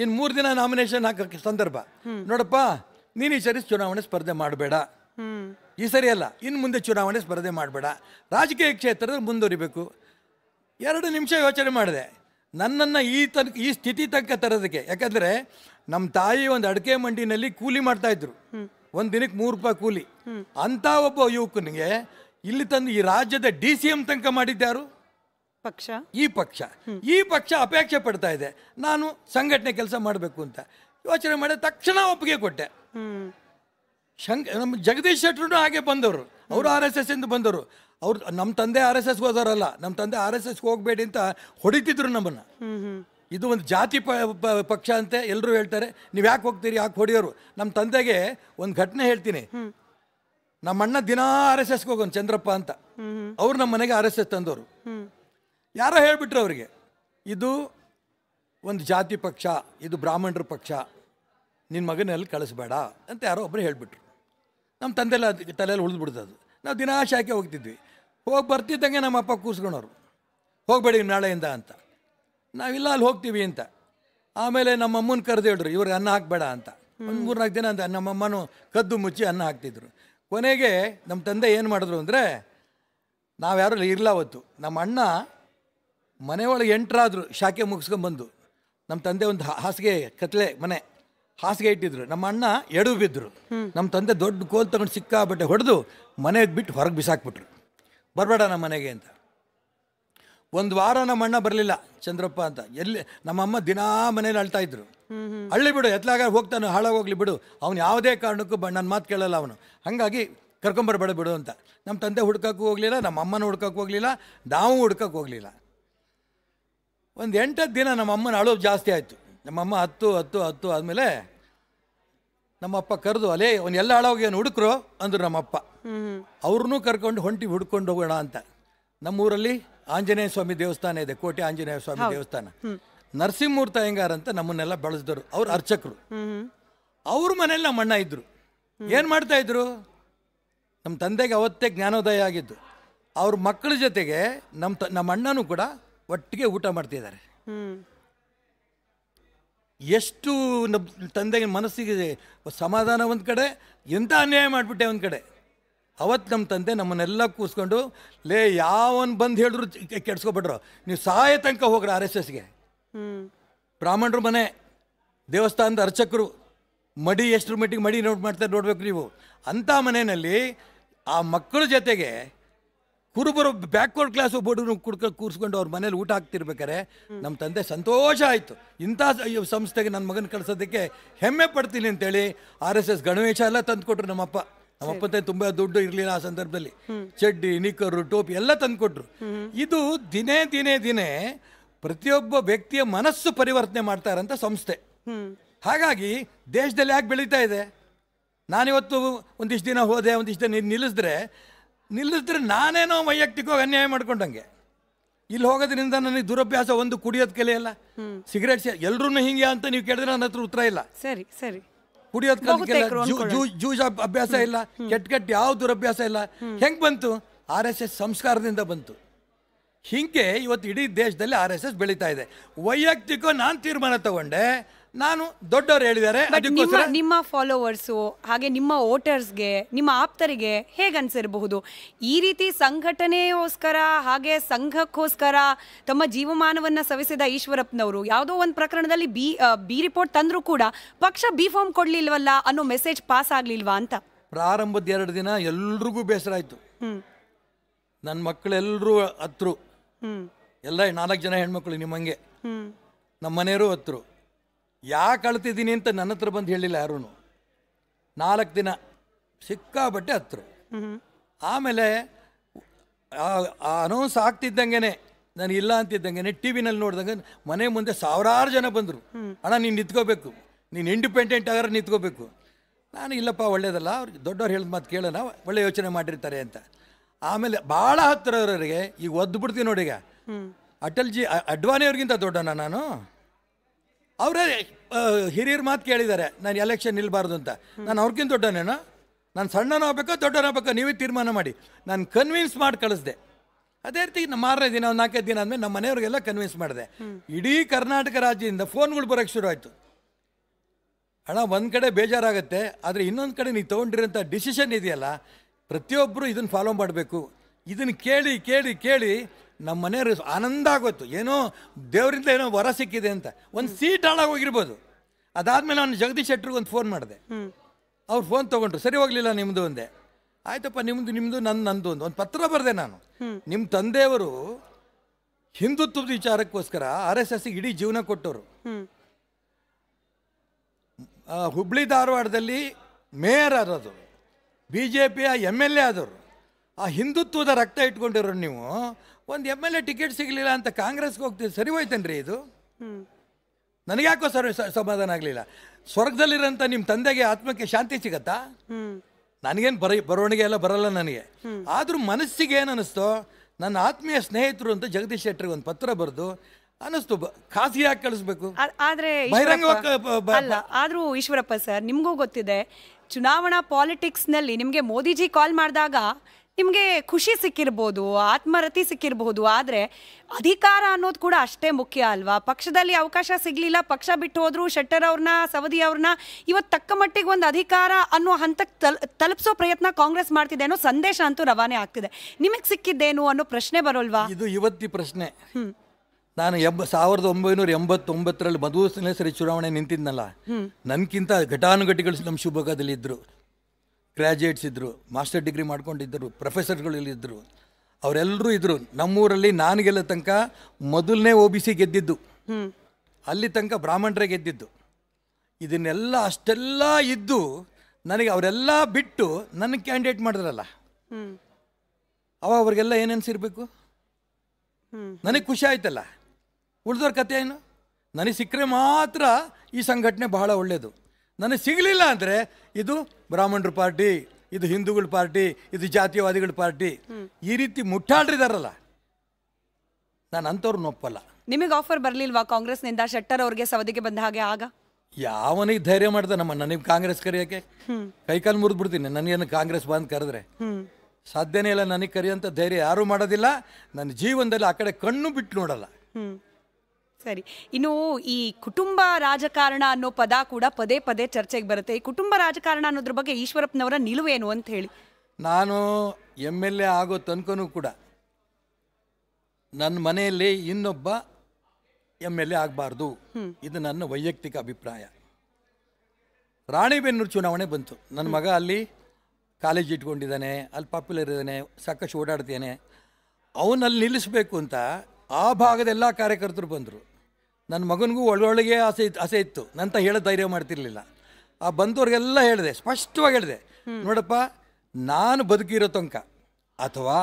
ಇನ್ನು ಮೂರು ದಿನ ನಾಮಿನೇಷನ್ ಹಾಕೋಕ್ಕೆ ಸಂದರ್ಭ ನೋಡಪ್ಪ ನೀನು ಈ ಸರಿ ಚುನಾವಣೆ ಸ್ಪರ್ಧೆ ಮಾಡಬೇಡ ಈ ಸರಿ ಅಲ್ಲ ಇನ್ನು ಮುಂದೆ ಚುನಾವಣೆ ಸ್ಪರ್ಧೆ ಮಾಡಬೇಡ ರಾಜಕೀಯ ಕ್ಷೇತ್ರದಲ್ಲಿ ಮುಂದುವರಿಬೇಕು ಎರಡು ನಿಮಿಷ ಯೋಚನೆ ಮಾಡಿದೆ ನನ್ನನ್ನು ಈ ತನಕ ಈ ಸ್ಥಿತಿ ತನಕ ತರೋದಕ್ಕೆ ಯಾಕಂದರೆ ನಮ್ಮ ತಾಯಿ ಒಂದು ಅಡಿಕೆ ಮಂಡಿನಲ್ಲಿ ಕೂಲಿ ಮಾಡ್ತಾಯಿದ್ರು ಒಂದು ದಿನಕ್ಕೆ ಮೂರು ರೂಪಾಯಿ ಕೂಲಿ ಅಂತ ಒಬ್ಬ ಯುವಕನಿಗೆ ಇಲ್ಲಿ ತಂದು ಈ ರಾಜ್ಯದ ಡಿ ಸಿ ಎಂ ತನಕ ಮಾಡಿದ್ದಾರು ಪಕ್ಷ ಈ ಪಕ್ಷ ಈ ಪಕ್ಷ ಅಪೇಕ್ಷೆ ಪಡ್ತಾ ಇದೆ ನಾನು ಸಂಘಟನೆ ಕೆಲಸ ಮಾಡಬೇಕು ಅಂತ ಯೋಚನೆ ಮಾಡಿ ತಕ್ಷಣ ಒಪ್ಪಿಗೆ ಕೊಟ್ಟೆ ಶಂಕ ನಮ್ಮ ಜಗದೀಶ್ ಶೆಟ್ಟರು ಹಾಗೆ ಬಂದವರು ಅವರು ಆರ್ ಎಸ್ ಎಸ್ ಇಂದ ಬಂದವರು ಅವ್ರು ನಮ್ಮ ತಂದೆ ಆರ್ ಎಸ್ ಎಸ್ಗೆ ಹೋದವರಲ್ಲ ನಮ್ಮ ತಂದೆ ಆರ್ ಎಸ್ ಎಸ್ಗೆ ಹೋಗಬೇಡಿ ಅಂತ ಹೊಡಿತಿದ್ರು ನಮ್ಮನ್ನು ಇದು ಒಂದು ಜಾತಿ ಪಕ್ಷ ಅಂತೆ ಎಲ್ಲರೂ ಹೇಳ್ತಾರೆ ನೀವು ಯಾಕೆ ಹೋಗ್ತೀರಿ ಯಾಕೆ ಹೊಡಿಯೋರು ನಮ್ಮ ತಂದೆಗೆ ಒಂದು ಘಟನೆ ಹೇಳ್ತೀನಿ ನಮ್ಮ ಅಣ್ಣ ದಿನ ಆರ್ ಎಸ್ ಎಸ್ಗೆ ಹೋಗೋನು ಚಂದ್ರಪ್ಪ ಅಂತ ಅವ್ರು ನಮ್ಮ ಮನೆಗೆ ಆರ್ ಎಸ್ ಎಸ್ ತಂದವರು ಯಾರೋ ಹೇಳಿಬಿಟ್ರು ಅವರಿಗೆ ಇದು ಒಂದು ಜಾತಿ ಪಕ್ಷ ಇದು ಬ್ರಾಹ್ಮಣರ ಪಕ್ಷ ನಿನ್ನ ಮಗನಲ್ಲಿ ಕಳಿಸ್ಬೇಡ ಅಂತ ಯಾರೋ ಒಬ್ಬರು ಹೇಳಿಬಿಟ್ರು ನಮ್ಮ ತಂದೆಲ್ಲ ತಲೆಯಲ್ಲಿ ಅದು ನಾವು ದಿನ ಶಾಖೆ ಹೋಗ್ತಿದ್ವಿ ಹೋಗಿ ಬರ್ತಿದ್ದಂಗೆ ನಮ್ಮಪ್ಪ ಕೂಸ್ಕೊಳೋರು ಹೋಗಬೇಡಿ ನಾಳೆಯಿಂದ ಅಂತ ನಾವಿಲ್ಲ ಅಲ್ಲಿ ಹೋಗ್ತೀವಿ ಅಂತ ಆಮೇಲೆ ನಮ್ಮಮ್ಮನ ಕರೆದು ಹೇಳ್ರು ಇವ್ರಿಗೆ ಅನ್ನ ಹಾಕಬೇಡ ಅಂತ ಒಂದು ಮೂರ್ನಾಲ್ಕು ದಿನ ಅಂತ ನಮ್ಮಮ್ಮನೂ ಕದ್ದು ಮುಚ್ಚಿ ಅನ್ನ ಹಾಕ್ತಿದ್ರು ಕೊನೆಗೆ ನಮ್ಮ ತಂದೆ ಏನು ಮಾಡಿದ್ರು ಅಂದರೆ ನಾವ್ಯಾರು ಇರಲ್ಲ ಅವತ್ತು ನಮ್ಮ ಅಣ್ಣ ಮನೆಯೊಳಗೆ ಎಂಟ್ರಾದರು ಶಾಖೆ ಮುಗಿಸ್ಕೊಂಬಂದು ನಮ್ಮ ತಂದೆ ಒಂದು ಹಾಸಿಗೆ ಕತ್ಲೆ ಮನೆ ಹಾಸಿಗೆ ಇಟ್ಟಿದ್ರು ನಮ್ಮ ಅಣ್ಣ ಎಡು ಬಿದ್ದರು ನಮ್ಮ ತಂದೆ ದೊಡ್ಡ ಕೋಲ್ ತಗೊಂಡು ಸಿಕ್ಕಾಬಟ್ಟೆ ಹೊಡೆದು ಮನೆಗೆ ಬಿಟ್ಟು ಹೊರಗೆ ಬಿಸಾಕ್ಬಿಟ್ರು ಬರಬೇಡ ನಮ್ಮ ಮನೆಗೆ ಅಂತ ಒಂದು ವಾರ ನಮ್ಮ ಅಣ್ಣ ಬರಲಿಲ್ಲ ಚಂದ್ರಪ್ಪ ಅಂತ ಎಲ್ಲಿ ನಮ್ಮಮ್ಮ ದಿನಾ ಮನೇಲಿ ಅಳ್ತಾ ಇದ್ರು ಅಳ್ಳಿ ಬಿಡು ಎತ್ಲಾಗ ಹೋಗ್ತಾನೆ ಹಾಳಾಗೋಗ್ಲಿ ಬಿಡು ಅವ್ನು ಯಾವುದೇ ಕಾರಣಕ್ಕೂ ಬ ನನ್ನ ಮಾತು ಕೇಳಲ್ಲ ಅವನು ಹಾಗಾಗಿ ಕರ್ಕೊಂಬರ್ಬೇಡ ಬಿಡು ಅಂತ ನಮ್ಮ ತಂದೆ ಹುಡ್ಕೋಕ್ಕೂ ಹೋಗಲಿಲ್ಲ ನಮ್ಮ ಅಮ್ಮನ ಹುಡ್ಕಕ್ಕೆ ಹೋಗಲಿಲ್ಲ ನಾವು ಹುಡ್ಕಕ್ಕೆ ಹೋಗಲಿಲ್ಲ ಒಂದು ಎಂಟತ್ತು ದಿನ ನಮ್ಮ ಅಮ್ಮನ ಅಳು ಜಾಸ್ತಿ ಆಯಿತು ಅಮ್ಮ ಹತ್ತು ಹತ್ತು ಹತ್ತು ಆದಮೇಲೆ ನಮ್ಮಪ್ಪ ಕರೆದು ಅಲೇ ಎಲ್ಲ ಏನು ಹುಡುಕ್ರು ಅಂದರು ನಮ್ಮಪ್ಪ ಅವ್ರನ್ನೂ ಕರ್ಕೊಂಡು ಹೊಂಟಿ ಹುಡ್ಕೊಂಡು ಹೋಗೋಣ ಅಂತ ನಮ್ಮೂರಲ್ಲಿ ಆಂಜನೇಯ ಸ್ವಾಮಿ ದೇವಸ್ಥಾನ ಇದೆ ಕೋಟೆ ಆಂಜನೇಯ ಸ್ವಾಮಿ ದೇವಸ್ಥಾನ ನರಸಿಂಹಮೂರ್ತ ಅಯ್ಯಂಗಾರ್ ಅಂತ ನಮ್ಮನ್ನೆಲ್ಲ ಬೆಳೆಸಿದರು ಅವ್ರು ಅರ್ಚಕರು ಅವ್ರ ಮನೇಲಿ ನಮ್ಮ ಅಣ್ಣ ಇದ್ರು ಏನು ಮಾಡ್ತಾ ಇದ್ರು ನಮ್ಮ ತಂದೆಗೆ ಅವತ್ತೇ ಜ್ಞಾನೋದಯ ಆಗಿದ್ದು ಅವ್ರ ಮಕ್ಕಳ ಜೊತೆಗೆ ನಮ್ಮ ನಮ್ಮ ಅಣ್ಣನೂ ಕೂಡ ಒಟ್ಟಿಗೆ ಊಟ ಮಾಡ್ತಿದ್ದಾರೆ ಎಷ್ಟು ನಮ್ಮ ತಂದೆಗೆ ಮನಸ್ಸಿಗೆ ಸಮಾಧಾನ ಒಂದು ಕಡೆ ಎಂಥ ಅನ್ಯಾಯ ಮಾಡಿಬಿಟ್ಟೆ ಒಂದು ಕಡೆ ಅವತ್ತು ನಮ್ಮ ತಂದೆ ನಮ್ಮನ್ನೆಲ್ಲ ಕೂಸ್ಕೊಂಡು ಲೇ ಯಾವನ್ ಬಂದು ಹೇಳಿದ್ರು ಕೆಡ್ಸ್ಕೊಬಿಟ್ರು ನೀವು ಸಹಾಯ ತನಕ ಹೋಗ್ರಿ ಆರ್ ಎಸ್ ಎಸ್ಗೆ ಬ್ರಾಹ್ಮಣರು ಮನೆ ದೇವಸ್ಥಾನದ ಅರ್ಚಕರು ಮಡಿ ಎಷ್ಟರ ಮಟ್ಟಿಗೆ ಮಡಿ ನೋಟ್ ಮಾಡ್ತಾರೆ ನೋಡ್ಬೇಕು ನೀವು ಅಂಥ ಮನೆಯಲ್ಲಿ ಆ ಮಕ್ಕಳ ಜೊತೆಗೆ ಗುರುಬರು ಬ್ಯಾಕ್ವರ್ಡ್ ಕ್ಲಾಸ್ ಹುಡುಗರು ಕುಡ್ಕ ಕೂರಿಸ್ಕೊಂಡು ಅವ್ರ ಮನೇಲಿ ಊಟ ಹಾಕ್ತಿರ್ಬೇಕಾರೆ ನಮ್ಮ ತಂದೆ ಸಂತೋಷ ಆಯಿತು ಇಂಥ ಸಂಸ್ಥೆಗೆ ನನ್ನ ಮಗನ ಕಳ್ಸೋದಕ್ಕೆ ಹೆಮ್ಮೆ ಪಡ್ತೀನಿ ಅಂತೇಳಿ ಆರ್ ಎಸ್ ಎಸ್ ಗಣವೇಶ ಎಲ್ಲ ತಂದುಕೊಟ್ರು ನಮ್ಮಪ್ಪ ನಮ್ಮಪ್ಪ ತಂದೆ ತುಂಬ ದುಡ್ಡು ಇರಲಿಲ್ಲ ಆ ಸಂದರ್ಭದಲ್ಲಿ ಚಡ್ಡಿ ನಿಕ್ಕರು ಟೋಪಿ ಎಲ್ಲ ತಂದುಕೊಟ್ರು ಇದು ದಿನೇ ದಿನೇ ದಿನೇ ಪ್ರತಿಯೊಬ್ಬ ವ್ಯಕ್ತಿಯ ಮನಸ್ಸು ಪರಿವರ್ತನೆ ಮಾಡ್ತಾ ಇರೋಂಥ ಸಂಸ್ಥೆ ಹಾಗಾಗಿ ದೇಶದಲ್ಲಿ ಯಾಕೆ ಬೆಳೀತಾ ಇದೆ ನಾನಿವತ್ತು ಒಂದಿಷ್ಟು ದಿನ ಹೋದೆ ಒಂದಿಷ್ಟು ದಿನ ನಿಲ್ಲಿಸಿದ್ರೆ ನಿಲ್ಲಿಸಿದ್ರೆ ನಾನೇನೋ ವೈಯಕ್ತಿಕವಾಗಿ ಅನ್ಯಾಯ ಮಾಡ್ಕೊಂಡಂಗೆ ಇಲ್ಲಿ ಹೋಗೋದ್ರಿಂದ ನನಗೆ ದುರಭ್ಯಾಸ ಒಂದು ಕುಡಿಯೋದು ಕಲಿಯಲ್ಲ ಸಿಗರೇಟ್ ಎಲ್ಲರೂ ಹಿಂಗೆ ಅಂತ ನೀವು ಕೇಳಿದ್ರೆ ನನ್ನ ಹತ್ರ ಉತ್ತರ ಇಲ್ಲ ಸರಿ ಸರಿ ಕುಡಿಯೋದ್ ಜೂಜ್ ಅಭ್ಯಾಸ ಇಲ್ಲ ಕೆಟ್ಟ ಕೆಟ್ಟ ಯಾವ ದುರಭ್ಯಾಸ ಇಲ್ಲ ಹೆಂಗೆ ಬಂತು ಆರ್ ಎಸ್ ಎಸ್ ಸಂಸ್ಕಾರದಿಂದ ಬಂತು ಹಿಂಗೆ ಇವತ್ತು ಇಡೀ ದೇಶದಲ್ಲಿ ಆರ್ ಎಸ್ ಎಸ್ ಬೆಳೀತಾ ಇದೆ ವೈಯಕ್ತಿಕ ನಾನು ತೀರ್ಮಾನ ತಗೊಂಡೆ ನಾನು ದೊಡ್ಡವರು ಹೇಳಿದ್ದಾರೆ ನಿಮ್ಮ ಫಾಲೋವರ್ಸು ಹಾಗೆ ನಿಮ್ಮ ವೋಟರ್ಸ್ಗೆ ನಿಮ್ಮ ಆಪ್ತರಿಗೆ ಹೇಗನ್ಸಿರಬಹುದು ಈ ರೀತಿ ಸಂಘಟನೆಗೋಸ್ಕರ ಹಾಗೆ ಸಂಘಕ್ಕೋಸ್ಕರ ತಮ್ಮ ಜೀವಮಾನವನ್ನ ಸವಿಸಿದ ಈಶ್ವರಪ್ಪನವರು ಯಾವುದೋ ಒಂದು ಪ್ರಕರಣದಲ್ಲಿ ಬಿ ಬಿ ರಿಪೋರ್ಟ್ ತಂದರೂ ಕೂಡ ಪಕ್ಷ ಬಿ ಫಾರ್ಮ್ ಕೊಡ್ಲಿಲ್ವಲ್ಲ ಅನ್ನೋ ಮೆಸೇಜ್ ಪಾಸ್ ಆಗ್ಲಿಲ್ವಾ ಅಂತ ಪ್ರಾರಂಭದ ಎರಡು ದಿನ ಎಲ್ರಿಗೂ ಬೇಸರ ಆಯಿತು ನನ್ನ ಮಕ್ಕಳೆಲ್ಲರೂ ಹತ್ರು ಎಲ್ಲ ನಾಲ್ಕು ಜನ ಹೆಣ್ಮಕ್ಳು ನಿಮ್ಮಂಗೆ ನಮ್ಮ ಮನೆಯವರು ಹತ್ರು ಯಾಕೆ ಅಳ್ತಿದ್ದೀನಿ ಅಂತ ನನ್ನ ಹತ್ರ ಬಂದು ಹೇಳಿಲ್ಲ ಯಾರೂ ನಾಲ್ಕು ದಿನ ಸಿಕ್ಕಾಬಟ್ಟೆ ಹತ್ರ ಆಮೇಲೆ ಅನೌನ್ಸ್ ಆಗ್ತಿದ್ದಂಗೆ ನಾನು ಇಲ್ಲ ಅಂತಿದ್ದಂಗೆನೆ ಟಿ ವಿನಲ್ಲಿ ನೋಡಿದಂಗೆ ಮನೆ ಮುಂದೆ ಸಾವಿರಾರು ಜನ ಬಂದರು ಅಣ್ಣ ನೀನು ನಿಂತ್ಕೋಬೇಕು ನೀನು ಇಂಡಿಪೆಂಡೆಂಟ್ ಆಗಾರ ನಿಂತ್ಕೋಬೇಕು ನಾನು ಇಲ್ಲಪ್ಪ ಒಳ್ಳೇದಲ್ಲ ಅವ್ರು ದೊಡ್ಡವ್ರು ಹೇಳಿದ ಮಾತು ಕೇಳೋಣ ಒಳ್ಳೆ ಯೋಚನೆ ಮಾಡಿರ್ತಾರೆ ಅಂತ ಆಮೇಲೆ ಭಾಳ ಹತ್ತಿರವರಿಗೆ ಈಗ ಒದ್ದು ಬಿಡ್ತೀನಿ ನೋಡೀಗ ಅಟಲ್ಜಿ ಅಡ್ವಾಣಿಯವ್ರಿಗಿಂತ ದೊಡ್ಡನ ನಾನು ಅವರೇ ಹಿರಿಯರ ಮಾತು ಕೇಳಿದ್ದಾರೆ ನಾನು ಎಲೆಕ್ಷನ್ ನಿಲ್ಬಾರ್ದು ಅಂತ ನಾನು ಅವ್ರಿಗಿಂತ ದೊಡ್ಡನೇನ ನಾನು ಸಣ್ಣನಾಗಬೇಕಾ ದೊಡ್ಡನಾಗಬೇಕಾ ನೀವೇ ತೀರ್ಮಾನ ಮಾಡಿ ನಾನು ಕನ್ವಿನ್ಸ್ ಮಾಡಿ ಕಳಿಸ್ದೆ ಅದೇ ರೀತಿ ಮಾರನೇ ದಿನ ಒಂದು ನಾಲ್ಕೈದು ದಿನ ಆದಮೇಲೆ ನಮ್ಮ ಮನೆಯವ್ರಿಗೆಲ್ಲ ಕನ್ವಿನ್ಸ್ ಮಾಡಿದೆ ಇಡೀ ಕರ್ನಾಟಕ ರಾಜ್ಯದಿಂದ ಫೋನ್ಗಳು ಬರೋಕ್ಕೆ ಶುರು ಆಯಿತು ಹಣ ಒಂದು ಕಡೆ ಬೇಜಾರಾಗುತ್ತೆ ಆದರೆ ಇನ್ನೊಂದು ಕಡೆ ನೀವು ತೊಗೊಂಡಿರೋಂಥ ಡಿಸಿಷನ್ ಇದೆಯಲ್ಲ ಪ್ರತಿಯೊಬ್ಬರು ಇದನ್ನು ಫಾಲೋ ಮಾಡಬೇಕು ಇದನ್ನು ಕೇಳಿ ಕೇಳಿ ಕೇಳಿ ನಮ್ಮ ಮನೆಯವರು ಆನಂದ ಆಗೋಯ್ತು ಏನೋ ದೇವರಿಂದ ಏನೋ ವರ ಸಿಕ್ಕಿದೆ ಅಂತ ಒಂದು ಸೀಟ್ ಹಾಳಾಗಿ ಹೋಗಿರ್ಬೋದು ಅದಾದ್ಮೇಲೆ ನಾನು ಜಗದೀಶ್ ಶೆಟ್ಟರ್ಗೆ ಒಂದು ಫೋನ್ ಮಾಡಿದೆ ಅವ್ರು ಫೋನ್ ತೊಗೊಂಡ್ರು ಸರಿ ಹೋಗಲಿಲ್ಲ ನಿಮ್ಮದು ಒಂದೇ ಆಯ್ತಪ್ಪ ನಿಮ್ಮದು ನಿಮ್ಮದು ನನ್ನ ನಂದು ಒಂದು ಒಂದು ಪತ್ರ ಬರೆದೆ ನಾನು ನಿಮ್ಮ ತಂದೆಯವರು ಹಿಂದುತ್ವದ ವಿಚಾರಕ್ಕೋಸ್ಕರ ಆರ್ ಎಸ್ ಎಸ್ಗೆ ಇಡೀ ಜೀವನ ಕೊಟ್ಟವರು ಹುಬ್ಳಿ ಧಾರವಾಡದಲ್ಲಿ ಮೇಯರ್ ಆದವರು ಬಿ ಜೆ ಪಿಯ ಎಮ್ ಎಲ್ ಎ ಆದವರು ಆ ಹಿಂದುತ್ವದ ರಕ್ತ ಇಟ್ಕೊಂಡಿರೋರು ನೀವು ಒಂದು ಎಮ್ ಎಲ್ ಎ ಟಿಕೆಟ್ ಸಿಗಲಿಲ್ಲ ಅಂತ ಕಾಂಗ್ರೆಸ್ಗೆ ಹೋಗ್ತೀವಿ ಸರಿ ಹೋಯ್ತೇನ್ರಿ ಇದು ಇದು ಯಾಕೋ ಸರ್ ಸಮಾಧಾನ ಆಗಲಿಲ್ಲ ಸ್ವರ್ಗದಲ್ಲಿರೋಂಥ ನಿಮ್ಮ ತಂದೆಗೆ ಆತ್ಮಕ್ಕೆ ಶಾಂತಿ ಸಿಗತ್ತಾ ನನಗೇನು ಬರ ಬರವಣಿಗೆ ಎಲ್ಲ ಬರಲ್ಲ ನನಗೆ ಆದರೂ ಮನಸ್ಸಿಗೆ ಏನು ಅನ್ನಿಸ್ತೋ ನನ್ನ ಆತ್ಮೀಯ ಸ್ನೇಹಿತರು ಅಂತ ಜಗದೀಶ್ ಶೆಟ್ಟರಿಗೆ ಒಂದು ಪತ್ರ ಬರೆದು ಅನಿಸ್ತು ಖಾಸಗಿ ಯಾಕೆ ಕಳಿಸ್ಬೇಕು ಆದ್ರೆ ಆದ್ರೂ ಈಶ್ವರಪ್ಪ ಸರ್ ನಿಮ್ಗೂ ಗೊತ್ತಿದೆ ಚುನಾವಣಾ ಪಾಲಿಟಿಕ್ಸ್ ನಲ್ಲಿ ನಿಮಗೆ ಮೋದಿಜಿ ಕಾಲ್ ಮಾಡಿದಾಗ ನಿಮಗೆ ಖುಷಿ ಸಿಕ್ಕಿರ್ಬೋದು ಆತ್ಮರತಿ ಸಿಕ್ಕಿರಬಹುದು ಆದರೆ ಅಧಿಕಾರ ಅನ್ನೋದು ಕೂಡ ಅಷ್ಟೇ ಮುಖ್ಯ ಅಲ್ವಾ ಪಕ್ಷದಲ್ಲಿ ಅವಕಾಶ ಸಿಗಲಿಲ್ಲ ಪಕ್ಷ ಬಿಟ್ಟು ಹೋದರೂ ಶೆಟ್ಟರ್ ಅವ್ರನ್ನ ಸವದಿ ಅವ್ರನ್ನ ಇವತ್ತು ತಕ್ಕ ಮಟ್ಟಿಗೆ ಒಂದು ಅಧಿಕಾರ ಅನ್ನೋ ಹಂತಕ್ಕೆ ತಲ್ ತಲುಪಿಸೋ ಪ್ರಯತ್ನ ಕಾಂಗ್ರೆಸ್ ಮಾಡ್ತಿದೆ ಅನ್ನೋ ಸಂದೇಶ ಅಂತೂ ರವಾನೆ ಆಗ್ತಿದೆ ನಿಮಗೆ ಸಿಕ್ಕಿದ್ದೇನು ಅನ್ನೋ ಪ್ರಶ್ನೆ ಬರೋಲ್ವಾ ಇದು ಇವತ್ತಿ ಪ್ರಶ್ನೆ ನಾನು ಎಂಬ ಸಾವಿರದ ಒಂಬೈನೂರ ಎಂಬತ್ತೊಂಬತ್ತರಲ್ಲಿ ಮಧುಸೇನೆ ಚುನಾವಣೆ ನಿಂತಿದ್ನಲ್ಲ ನನ್ಕಿಂತ ಘಟಾನುಘಟಿಗಳು ನಮ್ಮ ಶಿವಮೊಗ್ಗದಲ್ಲಿ ಇದ್ರು ಗ್ರ್ಯಾಜುಯೇಟ್ಸ್ ಇದ್ದರು ಮಾಸ್ಟರ್ ಡಿಗ್ರಿ ಮಾಡ್ಕೊಂಡಿದ್ದರು ಪ್ರೊಫೆಸರ್ಗಳಲ್ಲಿದ್ದರು ಅವರೆಲ್ಲರೂ ಇದ್ದರು ನಮ್ಮೂರಲ್ಲಿ ನಾನು ಗೆಲ್ಲ ತನಕ ಮೊದಲನೇ ಒ ಬಿ ಸಿ ಗೆದ್ದಿದ್ದು ಅಲ್ಲಿ ತನಕ ಬ್ರಾಹ್ಮಣರೇ ಗೆದ್ದಿದ್ದು ಇದನ್ನೆಲ್ಲ ಅಷ್ಟೆಲ್ಲ ಇದ್ದು ನನಗೆ ಅವರೆಲ್ಲ ಬಿಟ್ಟು ನನ್ನ ಕ್ಯಾಂಡಿಡೇಟ್ ಮಾಡಿದ್ರಲ್ಲ ಅವ ಅವ್ರಿಗೆಲ್ಲ ಏನನ್ಸಿರ್ಬೇಕು ನನಗೆ ಖುಷಿ ಆಯ್ತಲ್ಲ ಉಳಿದವ್ರ ಕಥೆ ಏನು ನನಗೆ ಸಿಕ್ಕರೆ ಮಾತ್ರ ಈ ಸಂಘಟನೆ ಬಹಳ ಒಳ್ಳೆಯದು ನನಗೆ ಸಿಗಲಿಲ್ಲ ಅಂದರೆ ಇದು ಬ್ರಾಹ್ಮಣರ ಪಾರ್ಟಿ ಇದು ಹಿಂದೂಗಳ ಪಾರ್ಟಿ ಇದು ಜಾತಿಯವಾದಿಗಳ ಪಾರ್ಟಿ ಈ ರೀತಿ ಮುಟ್ಟಾಡ್ರಿದಾರಲ್ಲ ನಾನು ಅಂಥವ್ರು ನೊಪ್ಪಲ್ಲ ನಿಮಗೆ ಆಫರ್ ಬರಲಿಲ್ವಾ ಕಾಂಗ್ರೆಸ್ನಿಂದ ಶೆಟ್ಟರ್ ಅವ್ರಿಗೆ ಸವದಿಗೆ ಬಂದ ಹಾಗೆ ಆಗ ಯಾವನಿಗೆ ಧೈರ್ಯ ಮಾಡ್ದೆ ನಮ್ಮ ನನಗೆ ಕಾಂಗ್ರೆಸ್ ಕರೆಯೋಕೆ ಕೈಕಾಲು ಮುರಿದು ಬಿಡ್ತೀನಿ ನನಗೇನು ಕಾಂಗ್ರೆಸ್ ಬಂದು ಕರೆದ್ರೆ ಸಾಧ್ಯನೇ ಇಲ್ಲ ನನಗೆ ಕರೆಯೋಂಥ ಧೈರ್ಯ ಯಾರೂ ಮಾಡೋದಿಲ್ಲ ನನ್ನ ಜೀವನದಲ್ಲಿ ಆ ಕಡೆ ಕಣ್ಣು ಬಿಟ್ಟು ನೋಡಲ್ಲ ಸರಿ ಇನ್ನು ಈ ಕುಟುಂಬ ರಾಜಕಾರಣ ಅನ್ನೋ ಪದ ಕೂಡ ಪದೇ ಪದೇ ಚರ್ಚೆಗೆ ಬರುತ್ತೆ ಈ ಕುಟುಂಬ ರಾಜಕಾರಣ ಅನ್ನೋದ್ರ ಬಗ್ಗೆ ಈಶ್ವರಪ್ಪನವರ ನಿಲುವೇನು ಅಂತ ಹೇಳಿ ನಾನು ಎಮ್ ಎಲ್ ಎ ಆಗೋ ತನಕನೂ ಕೂಡ ನನ್ನ ಮನೆಯಲ್ಲಿ ಇನ್ನೊಬ್ಬ ಎಮ್ ಎಲ್ ಎ ಆಗಬಾರ್ದು ಇದು ನನ್ನ ವೈಯಕ್ತಿಕ ಅಭಿಪ್ರಾಯ ರಾಣಿಬೆನ್ನೂರು ಚುನಾವಣೆ ಬಂತು ನನ್ನ ಮಗ ಅಲ್ಲಿ ಕಾಲೇಜ್ ಇಟ್ಕೊಂಡಿದ್ದಾನೆ ಅಲ್ಲಿ ಪಾಪ್ಯುಲರ್ ಇದ್ದಾನೆ ಸಾಕಷ್ಟು ಓಡಾಡ್ತೇನೆ ಅವನಲ್ಲಿ ನಿಲ್ಲಿಸಬೇಕು ಅಂತ ಆ ಭಾಗದ ಎಲ್ಲ ಕಾರ್ಯಕರ್ತರು ಬಂದರು ನನ್ನ ಮಗನಿಗೂ ಒಳ್ಳೊಳಗೆ ಆಸೆ ಇತ್ತು ಆಸೆ ಇತ್ತು ನಂತ ಹೇಳೋ ಧೈರ್ಯ ಮಾಡ್ತಿರ್ಲಿಲ್ಲ ಆ ಬಂದವ್ರಿಗೆಲ್ಲ ಹೇಳಿದೆ ಸ್ಪಷ್ಟವಾಗಿ ಹೇಳಿದೆ ನೋಡಪ್ಪ ನಾನು ಬದುಕಿರೋ ತನಕ ಅಥವಾ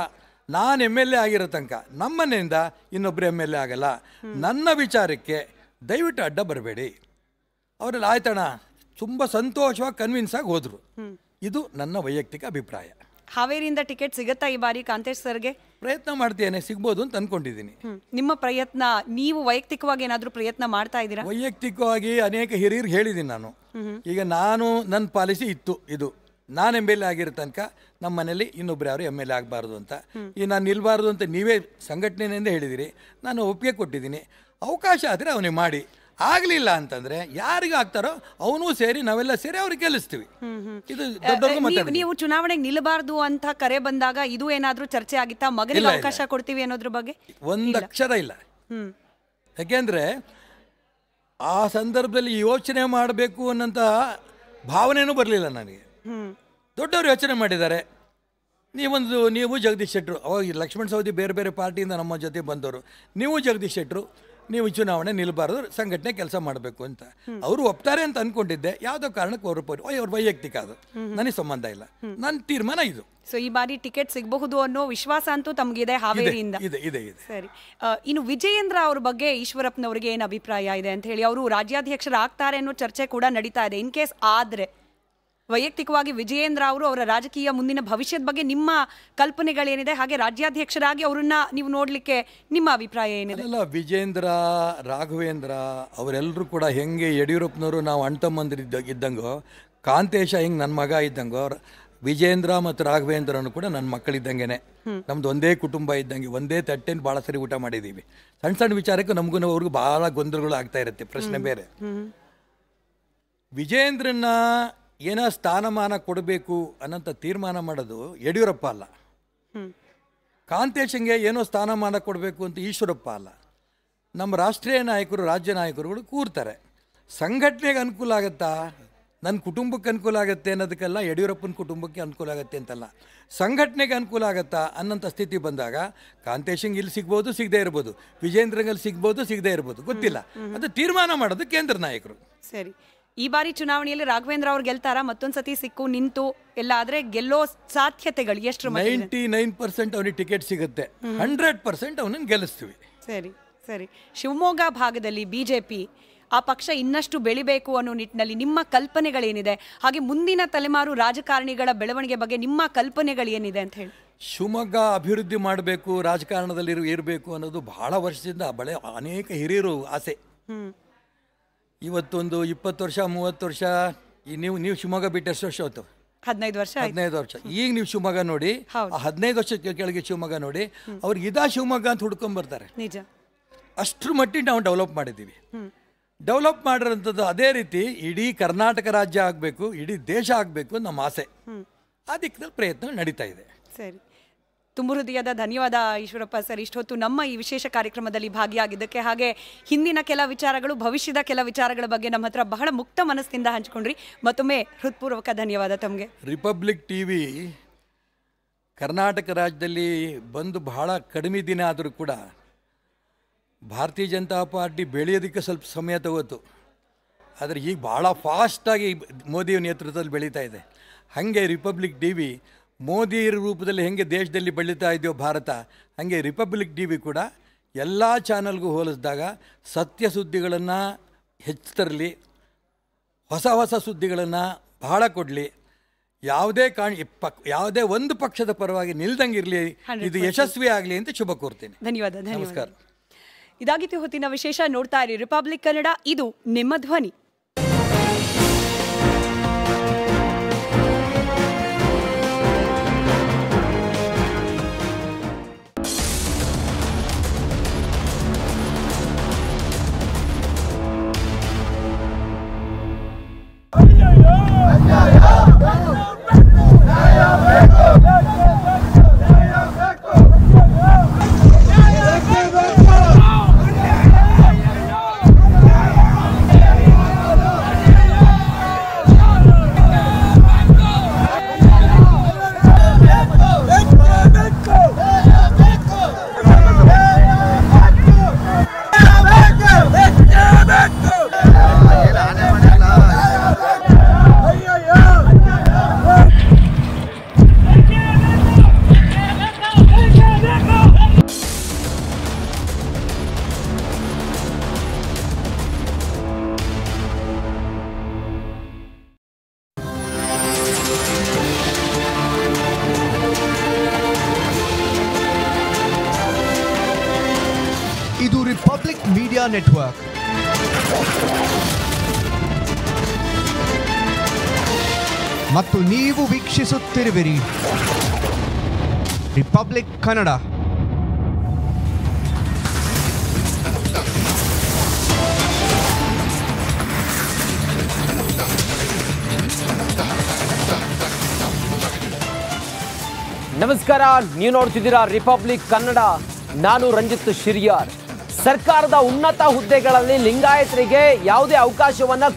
ನಾನು ಎಮ್ ಎಲ್ ಎ ಆಗಿರೋ ತನಕ ನಮ್ಮನೆಯಿಂದ ಇನ್ನೊಬ್ಬರು ಎಮ್ ಎಲ್ ಎ ಆಗಲ್ಲ ನನ್ನ ವಿಚಾರಕ್ಕೆ ದಯವಿಟ್ಟು ಅಡ್ಡ ಬರಬೇಡಿ ಅವರೆಲ್ಲ ಆಯ್ತಣ ತುಂಬ ಸಂತೋಷವಾಗಿ ಕನ್ವಿನ್ಸ್ ಆಗಿ ಹೋದರು ಇದು ನನ್ನ ವೈಯಕ್ತಿಕ ಅಭಿಪ್ರಾಯ ಹಾವೇರಿಯಿಂದ ಟಿಕೆಟ್ ಸಿಗುತ್ತಾ ಈ ಬಾರಿ ಕಾಂತೇಶ್ ಸರ್ಗೆ ಪ್ರಯತ್ನ ಮಾಡ್ತೇನೆ ಸಿಗ್ಬೋದು ಅಂತ ಅನ್ಕೊಂಡಿದ್ದೀನಿ ನಿಮ್ಮ ಪ್ರಯತ್ನ ನೀವು ವೈಯಕ್ತಿಕವಾಗಿ ಏನಾದರೂ ಪ್ರಯತ್ನ ಮಾಡ್ತಾ ಇದ್ದೀರಾ ವೈಯಕ್ತಿಕವಾಗಿ ಅನೇಕ ಹಿರಿಯರು ಹೇಳಿದ್ದೀನಿ ನಾನು ಈಗ ನಾನು ನನ್ನ ಪಾಲಿಸಿ ಇತ್ತು ಇದು ನಾನು ಎಮ್ ಎಲ್ ಎ ಆಗಿರೋ ತನಕ ನಮ್ಮ ಮನೇಲಿ ಇನ್ನೊಬ್ರು ಯಾರು ಎಮ್ ಎಲ್ ಎ ಆಗಬಾರ್ದು ಅಂತ ಈ ನಾನು ನಿಲ್ಬಾರ್ದು ಅಂತ ನೀವೇ ಸಂಘಟನೆಯಿಂದ ಹೇಳಿದಿರಿ ನಾನು ಒಪ್ಪಿಗೆ ಕೊಟ್ಟಿದ್ದೀನಿ ಅವಕಾಶ ಆದರೆ ಅವನಿಗೆ ಮಾಡಿ ಆಗ್ಲಿಲ್ಲ ಅಂತಂದ್ರೆ ಯಾರಿಗೆ ಆಗ್ತಾರೋ ಅವನು ಸೇರಿ ನಾವೆಲ್ಲ ಸೇರಿ ಅವ್ರಿಗೆ ಗೆಲ್ಲಿಸ್ತೀವಿ ಇದು ನೀವು ಚುನಾವಣೆಗೆ ನಿಲ್ಲಬಾರದು ಅಂತ ಕರೆ ಬಂದಾಗ ಇದು ಏನಾದರೂ ಚರ್ಚೆ ಆಗಿತ್ತಾ ಮಗನಿಗೆ ಅವಕಾಶ ಕೊಡ್ತೀವಿ ಅನ್ನೋದ್ರ ಬಗ್ಗೆ ಒಂದು ಅಕ್ಷರ ಇಲ್ಲ ಯಾಕೆಂದ್ರೆ ಆ ಸಂದರ್ಭದಲ್ಲಿ ಯೋಚನೆ ಮಾಡಬೇಕು ಅನ್ನೋಂಥ ಭಾವನೆನೂ ಬರಲಿಲ್ಲ ನನಗೆ ದೊಡ್ಡವರು ಯೋಚನೆ ಮಾಡಿದ್ದಾರೆ ನೀವೊಂದು ನೀವು ಜಗದೀಶ್ ಶೆಟ್ಟರು ಅವಾಗ ಲಕ್ಷ್ಮಣ ಸೌದಿ ಬೇರೆ ಬೇರೆ ಪಾರ್ಟಿಯಿಂದ ನಮ್ಮ ಜೊತೆ ಬಂದವರು ನೀವು ಜಗದೀಶ್ ಶೆಟ್ಟರು ನೀವು ಚುನಾವಣೆ ನಿಲ್ಬಾರ್ದು ಸಂಘಟನೆ ಕೆಲಸ ಮಾಡಬೇಕು ಅಂತ ಅವರು ಒಪ್ತಾರೆ ಅಂತ ಅನ್ಕೊಂಡಿದ್ದೆ ಯಾವುದೋ ಕಾರಣಕ್ಕೆ ಅವರು ಅವ್ರ ವೈಯಕ್ತಿಕ ಅದು ನನಗೆ ಸಂಬಂಧ ಇಲ್ಲ ನನ್ನ ತೀರ್ಮಾನ ಇದು ಸೊ ಈ ಬಾರಿ ಟಿಕೆಟ್ ಸಿಗಬಹುದು ಅನ್ನೋ ವಿಶ್ವಾಸ ಅಂತೂ ತಮಗಿದೆ ಹಾವೇರಿಯಿಂದ ಇದೆ ಸರಿ ಇನ್ನು ವಿಜಯೇಂದ್ರ ಅವ್ರ ಬಗ್ಗೆ ಈಶ್ವರಪ್ಪನವ್ರಿಗೆ ಏನು ಅಭಿಪ್ರಾಯ ಇದೆ ಅಂತ ಹೇಳಿ ಅವರು ರಾಜ್ಯಾಧ್ಯಕ್ಷರಾಗ್ತಾರೆ ಅನ್ನೋ ಚರ್ಚೆ ಕೂಡ ನಡೀತಾ ಇದೆ ಇನ್ ಕೇಸ್ ಆದರೆ ವೈಯಕ್ತಿಕವಾಗಿ ವಿಜಯೇಂದ್ರ ಅವರು ಅವರ ರಾಜಕೀಯ ಮುಂದಿನ ಭವಿಷ್ಯದ ಬಗ್ಗೆ ನಿಮ್ಮ ಕಲ್ಪನೆಗಳೇನಿದೆ ಹಾಗೆ ರಾಜ್ಯಾಧ್ಯಕ್ಷರಾಗಿ ಅವರನ್ನ ನೀವು ನೋಡಲಿಕ್ಕೆ ನಿಮ್ಮ ಅಭಿಪ್ರಾಯ ಏನಿದೆ ಅಲ್ಲ ವಿಜೇಂದ್ರ ರಾಘವೇಂದ್ರ ಅವರೆಲ್ಲರೂ ಕೂಡ ಹೆಂಗೆ ಯಡಿಯೂರಪ್ಪನವರು ನಾವು ಅಣ್ತಮ್ಮಂದಿರು ಇದ್ದಂಗೋ ಕಾಂತೇಶ ಹೆಂಗೆ ನನ್ನ ಮಗ ಇದ್ದಂಗೋ ವಿಜೇಂದ್ರ ಮತ್ತು ರಾಘವೇಂದ್ರನು ಕೂಡ ನನ್ನ ಮಕ್ಕಳಿದ್ದಂಗೆನೆ ನಮ್ದು ಒಂದೇ ಕುಟುಂಬ ಇದ್ದಂಗೆ ಒಂದೇ ತಟ್ಟೆನ ಭಾಳ ಸರಿ ಊಟ ಮಾಡಿದ್ದೀವಿ ಸಣ್ಣ ಸಣ್ಣ ವಿಚಾರಕ್ಕೆ ನಮಗೂ ಅವ್ರಿಗೂ ಭಾಳ ಗೊಂದಲಗಳು ಆಗ್ತಾ ಇರುತ್ತೆ ಪ್ರಶ್ನೆ ಬೇರೆ ವಿಜೇಂದ್ರನ ಏನೋ ಸ್ಥಾನಮಾನ ಕೊಡಬೇಕು ಅನ್ನೋಂಥ ತೀರ್ಮಾನ ಮಾಡೋದು ಯಡಿಯೂರಪ್ಪ ಅಲ್ಲ ಕಾಂತೇಶಂಗೆ ಏನೋ ಸ್ಥಾನಮಾನ ಕೊಡಬೇಕು ಅಂತ ಈಶ್ವರಪ್ಪ ಅಲ್ಲ ನಮ್ಮ ರಾಷ್ಟ್ರೀಯ ನಾಯಕರು ರಾಜ್ಯ ನಾಯಕರುಗಳು ಕೂರ್ತಾರೆ ಸಂಘಟನೆಗೆ ಅನುಕೂಲ ಆಗುತ್ತಾ ನನ್ನ ಕುಟುಂಬಕ್ಕೆ ಅನುಕೂಲ ಆಗುತ್ತೆ ಅನ್ನೋದಕ್ಕೆಲ್ಲ ಯಡಿಯೂರಪ್ಪನ ಕುಟುಂಬಕ್ಕೆ ಅನುಕೂಲ ಆಗುತ್ತೆ ಅಂತಲ್ಲ ಸಂಘಟನೆಗೆ ಅನುಕೂಲ ಆಗುತ್ತಾ ಅನ್ನೋಂಥ ಸ್ಥಿತಿ ಬಂದಾಗ ಕಾಂತೇಶಂಗೆ ಇಲ್ಲಿ ಸಿಗ್ಬೋದು ಸಿಗದೆ ಇರ್ಬೋದು ವಿಜೇಂದ್ರಂಗಲ್ಲಿ ಸಿಗ್ಬೋದು ಸಿಗದೇ ಇರ್ಬೋದು ಗೊತ್ತಿಲ್ಲ ಅದು ತೀರ್ಮಾನ ಮಾಡೋದು ಕೇಂದ್ರ ನಾಯಕರು ಸರಿ ಈ ಬಾರಿ ಚುನಾವಣೆಯಲ್ಲಿ ರಾಘವೇಂದ್ರ ಅವ್ರು ಗೆಲ್ತಾರ ಮತ್ತೊಂದ್ಸತಿ ಸಿಕ್ಕು ನಿಂತು ಎಲ್ಲ ಆದ್ರೆ ಗೆಲ್ಲೋ ಸಾಧ್ಯತೆಗಳು ಎಷ್ಟು ನೈಂಟಿ ನೈನ್ ಪರ್ಸೆಂಟ್ ಅವನಿಗೆ ಟಿಕೆಟ್ ಸಿಗುತ್ತೆ ಹಂಡ್ರೆಡ್ ಪರ್ಸೆಂಟ್ ಅವನನ್ನು ಗೆಲ್ಲಿಸ್ತೀವಿ ಸರಿ ಸರಿ ಶಿವಮೊಗ್ಗ ಭಾಗದಲ್ಲಿ ಬಿಜೆಪಿ ಆ ಪಕ್ಷ ಇನ್ನಷ್ಟು ಬೆಳಿಬೇಕು ಅನ್ನೋ ನಿಟ್ಟಿನಲ್ಲಿ ನಿಮ್ಮ ಕಲ್ಪನೆಗಳೇನಿದೆ ಹಾಗೆ ಮುಂದಿನ ತಲೆಮಾರು ರಾಜಕಾರಣಿಗಳ ಬೆಳವಣಿಗೆ ಬಗ್ಗೆ ನಿಮ್ಮ ಕಲ್ಪನೆಗಳೇನಿದೆ ಅಂತ ಹೇಳಿ ಶಿವಮೊಗ್ಗ ಅಭಿವೃದ್ಧಿ ಮಾಡಬೇಕು ರಾಜಕಾರಣದಲ್ಲಿ ಇರಬೇಕು ಅನ್ನೋದು ಬಹಳ ವರ್ಷದಿಂದ ಬಳೆ ಅನೇಕ ಹಿರಿಯರು ಆಸೆ ಇವತ್ತೊಂದು ಇಪ್ಪತ್ತು ವರ್ಷ ಮೂವತ್ತು ವರ್ಷ ಈ ನೀವು ನೀವು ಶಿವಮೊಗ್ಗ ಬಿಟ್ಟು ಎಷ್ಟು ವರ್ಷ ಆಯ್ತು ಹದಿನೈದು ವರ್ಷ ಹದಿನೈದು ವರ್ಷ ಈಗ ನೀವು ಶಿವಮೊಗ್ಗ ನೋಡಿ ಆ ಹದಿನೈದು ವರ್ಷಕ್ಕೆ ಕೆಳಗೆ ಶಿವಮೊಗ್ಗ ನೋಡಿ ಅವ್ರಿಗೆ ಇದಾ ಶಿವಮೊಗ್ಗ ಅಂತ ಹುಡ್ಕೊಂಡ್ ಬರ್ತಾರೆ ನಿಜ ಅಷ್ಟ್ರ ಮಟ್ಟಿ ನಾವು ಡೆವಲಪ್ ಮಾಡಿದ್ದೀವಿ ಡೆವಲಪ್ ಮಾಡಿರೋಂಥದ್ದು ಅದೇ ರೀತಿ ಇಡೀ ಕರ್ನಾಟಕ ರಾಜ್ಯ ಆಗಬೇಕು ಇಡೀ ದೇಶ ಆಗಬೇಕು ನಮ್ಮ ಆಸೆ ಆ ದಿಕ್ಕದಲ್ಲಿ ಪ್ರಯತ್ನ ನಡೀತಾ ಇದೆ ಸರಿ ತುಂಬ ಹೃದಯದ ಧನ್ಯವಾದ ಈಶ್ವರಪ್ಪ ಸರ್ ಇಷ್ಟೊತ್ತು ನಮ್ಮ ಈ ವಿಶೇಷ ಕಾರ್ಯಕ್ರಮದಲ್ಲಿ ಭಾಗಿಯಾಗಿದ್ದಕ್ಕೆ ಹಾಗೆ ಹಿಂದಿನ ಕೆಲ ವಿಚಾರಗಳು ಭವಿಷ್ಯದ ಕೆಲ ವಿಚಾರಗಳ ಬಗ್ಗೆ ನಮ್ಮ ಹತ್ರ ಬಹಳ ಮುಕ್ತ ಮನಸ್ಸಿನಿಂದ ಹಂಚ್ಕೊಂಡ್ರಿ ಮತ್ತೊಮ್ಮೆ ಹೃತ್ಪೂರ್ವಕ ಧನ್ಯವಾದ ತಮಗೆ ರಿಪಬ್ಲಿಕ್ ಟಿ ವಿ ಕರ್ನಾಟಕ ರಾಜ್ಯದಲ್ಲಿ ಬಂದು ಬಹಳ ಕಡಿಮೆ ದಿನ ಆದರೂ ಕೂಡ ಭಾರತೀಯ ಜನತಾ ಪಾರ್ಟಿ ಬೆಳೆಯೋದಕ್ಕೆ ಸ್ವಲ್ಪ ಸಮಯ ತಗೋತು ಆದರೆ ಈಗ ಭಾಳ ಫಾಸ್ಟಾಗಿ ಮೋದಿಯ ನೇತೃತ್ವದಲ್ಲಿ ಬೆಳೀತಾ ಇದೆ ಹಾಗೆ ರಿಪಬ್ಲಿಕ್ ಟಿ ವಿ ಮೋದಿಯರ ರೂಪದಲ್ಲಿ ಹೆಂಗೆ ದೇಶದಲ್ಲಿ ಬೆಳೀತಾ ಇದೆಯೋ ಭಾರತ ಹಾಗೆ ರಿಪಬ್ಲಿಕ್ ಟಿ ವಿ ಕೂಡ ಎಲ್ಲ ಚಾನಲ್ಗೂ ಹೋಲಿಸಿದಾಗ ಸತ್ಯ ಸುದ್ದಿಗಳನ್ನು ಹೆಚ್ಚು ತರಲಿ ಹೊಸ ಹೊಸ ಸುದ್ದಿಗಳನ್ನು ಬಹಳ ಕೊಡಲಿ ಯಾವುದೇ ಕಾಣ್ ಪಕ್ ಯಾವುದೇ ಒಂದು ಪಕ್ಷದ ಪರವಾಗಿ ನಿಲ್ದಂಗಿರಲಿ ಇದು ಯಶಸ್ವಿ ಆಗಲಿ ಅಂತ ಶುಭ ಕೋರ್ತೀನಿ ಧನ್ಯವಾದ ನಮಸ್ಕಾರ ಇದಾಗಿತ್ತು ಹೊತ್ತಿನ ವಿಶೇಷ ನೋಡ್ತಾ ಇರಿ ರಿಪಬ್ಲಿಕ್ ಕನ್ನಡ ಇದು ನಿಮ್ಮ ಧ್ವನಿ Yeah, yeah, yeah. ಕನ್ನಡ ನಮಸ್ಕಾರ ನೀವು ನೋಡ್ತಿದ್ದೀರಾ ರಿಪಬ್ಲಿಕ್ ಕನ್ನಡ ನಾನು ರಂಜಿತ್ ಶಿರಿಯಾರ್ ಸರ್ಕಾರದ ಉನ್ನತ ಹುದ್ದೆಗಳಲ್ಲಿ ಲಿಂಗಾಯತರಿಗೆ ಯಾವುದೇ ಅವಕಾಶವನ್ನ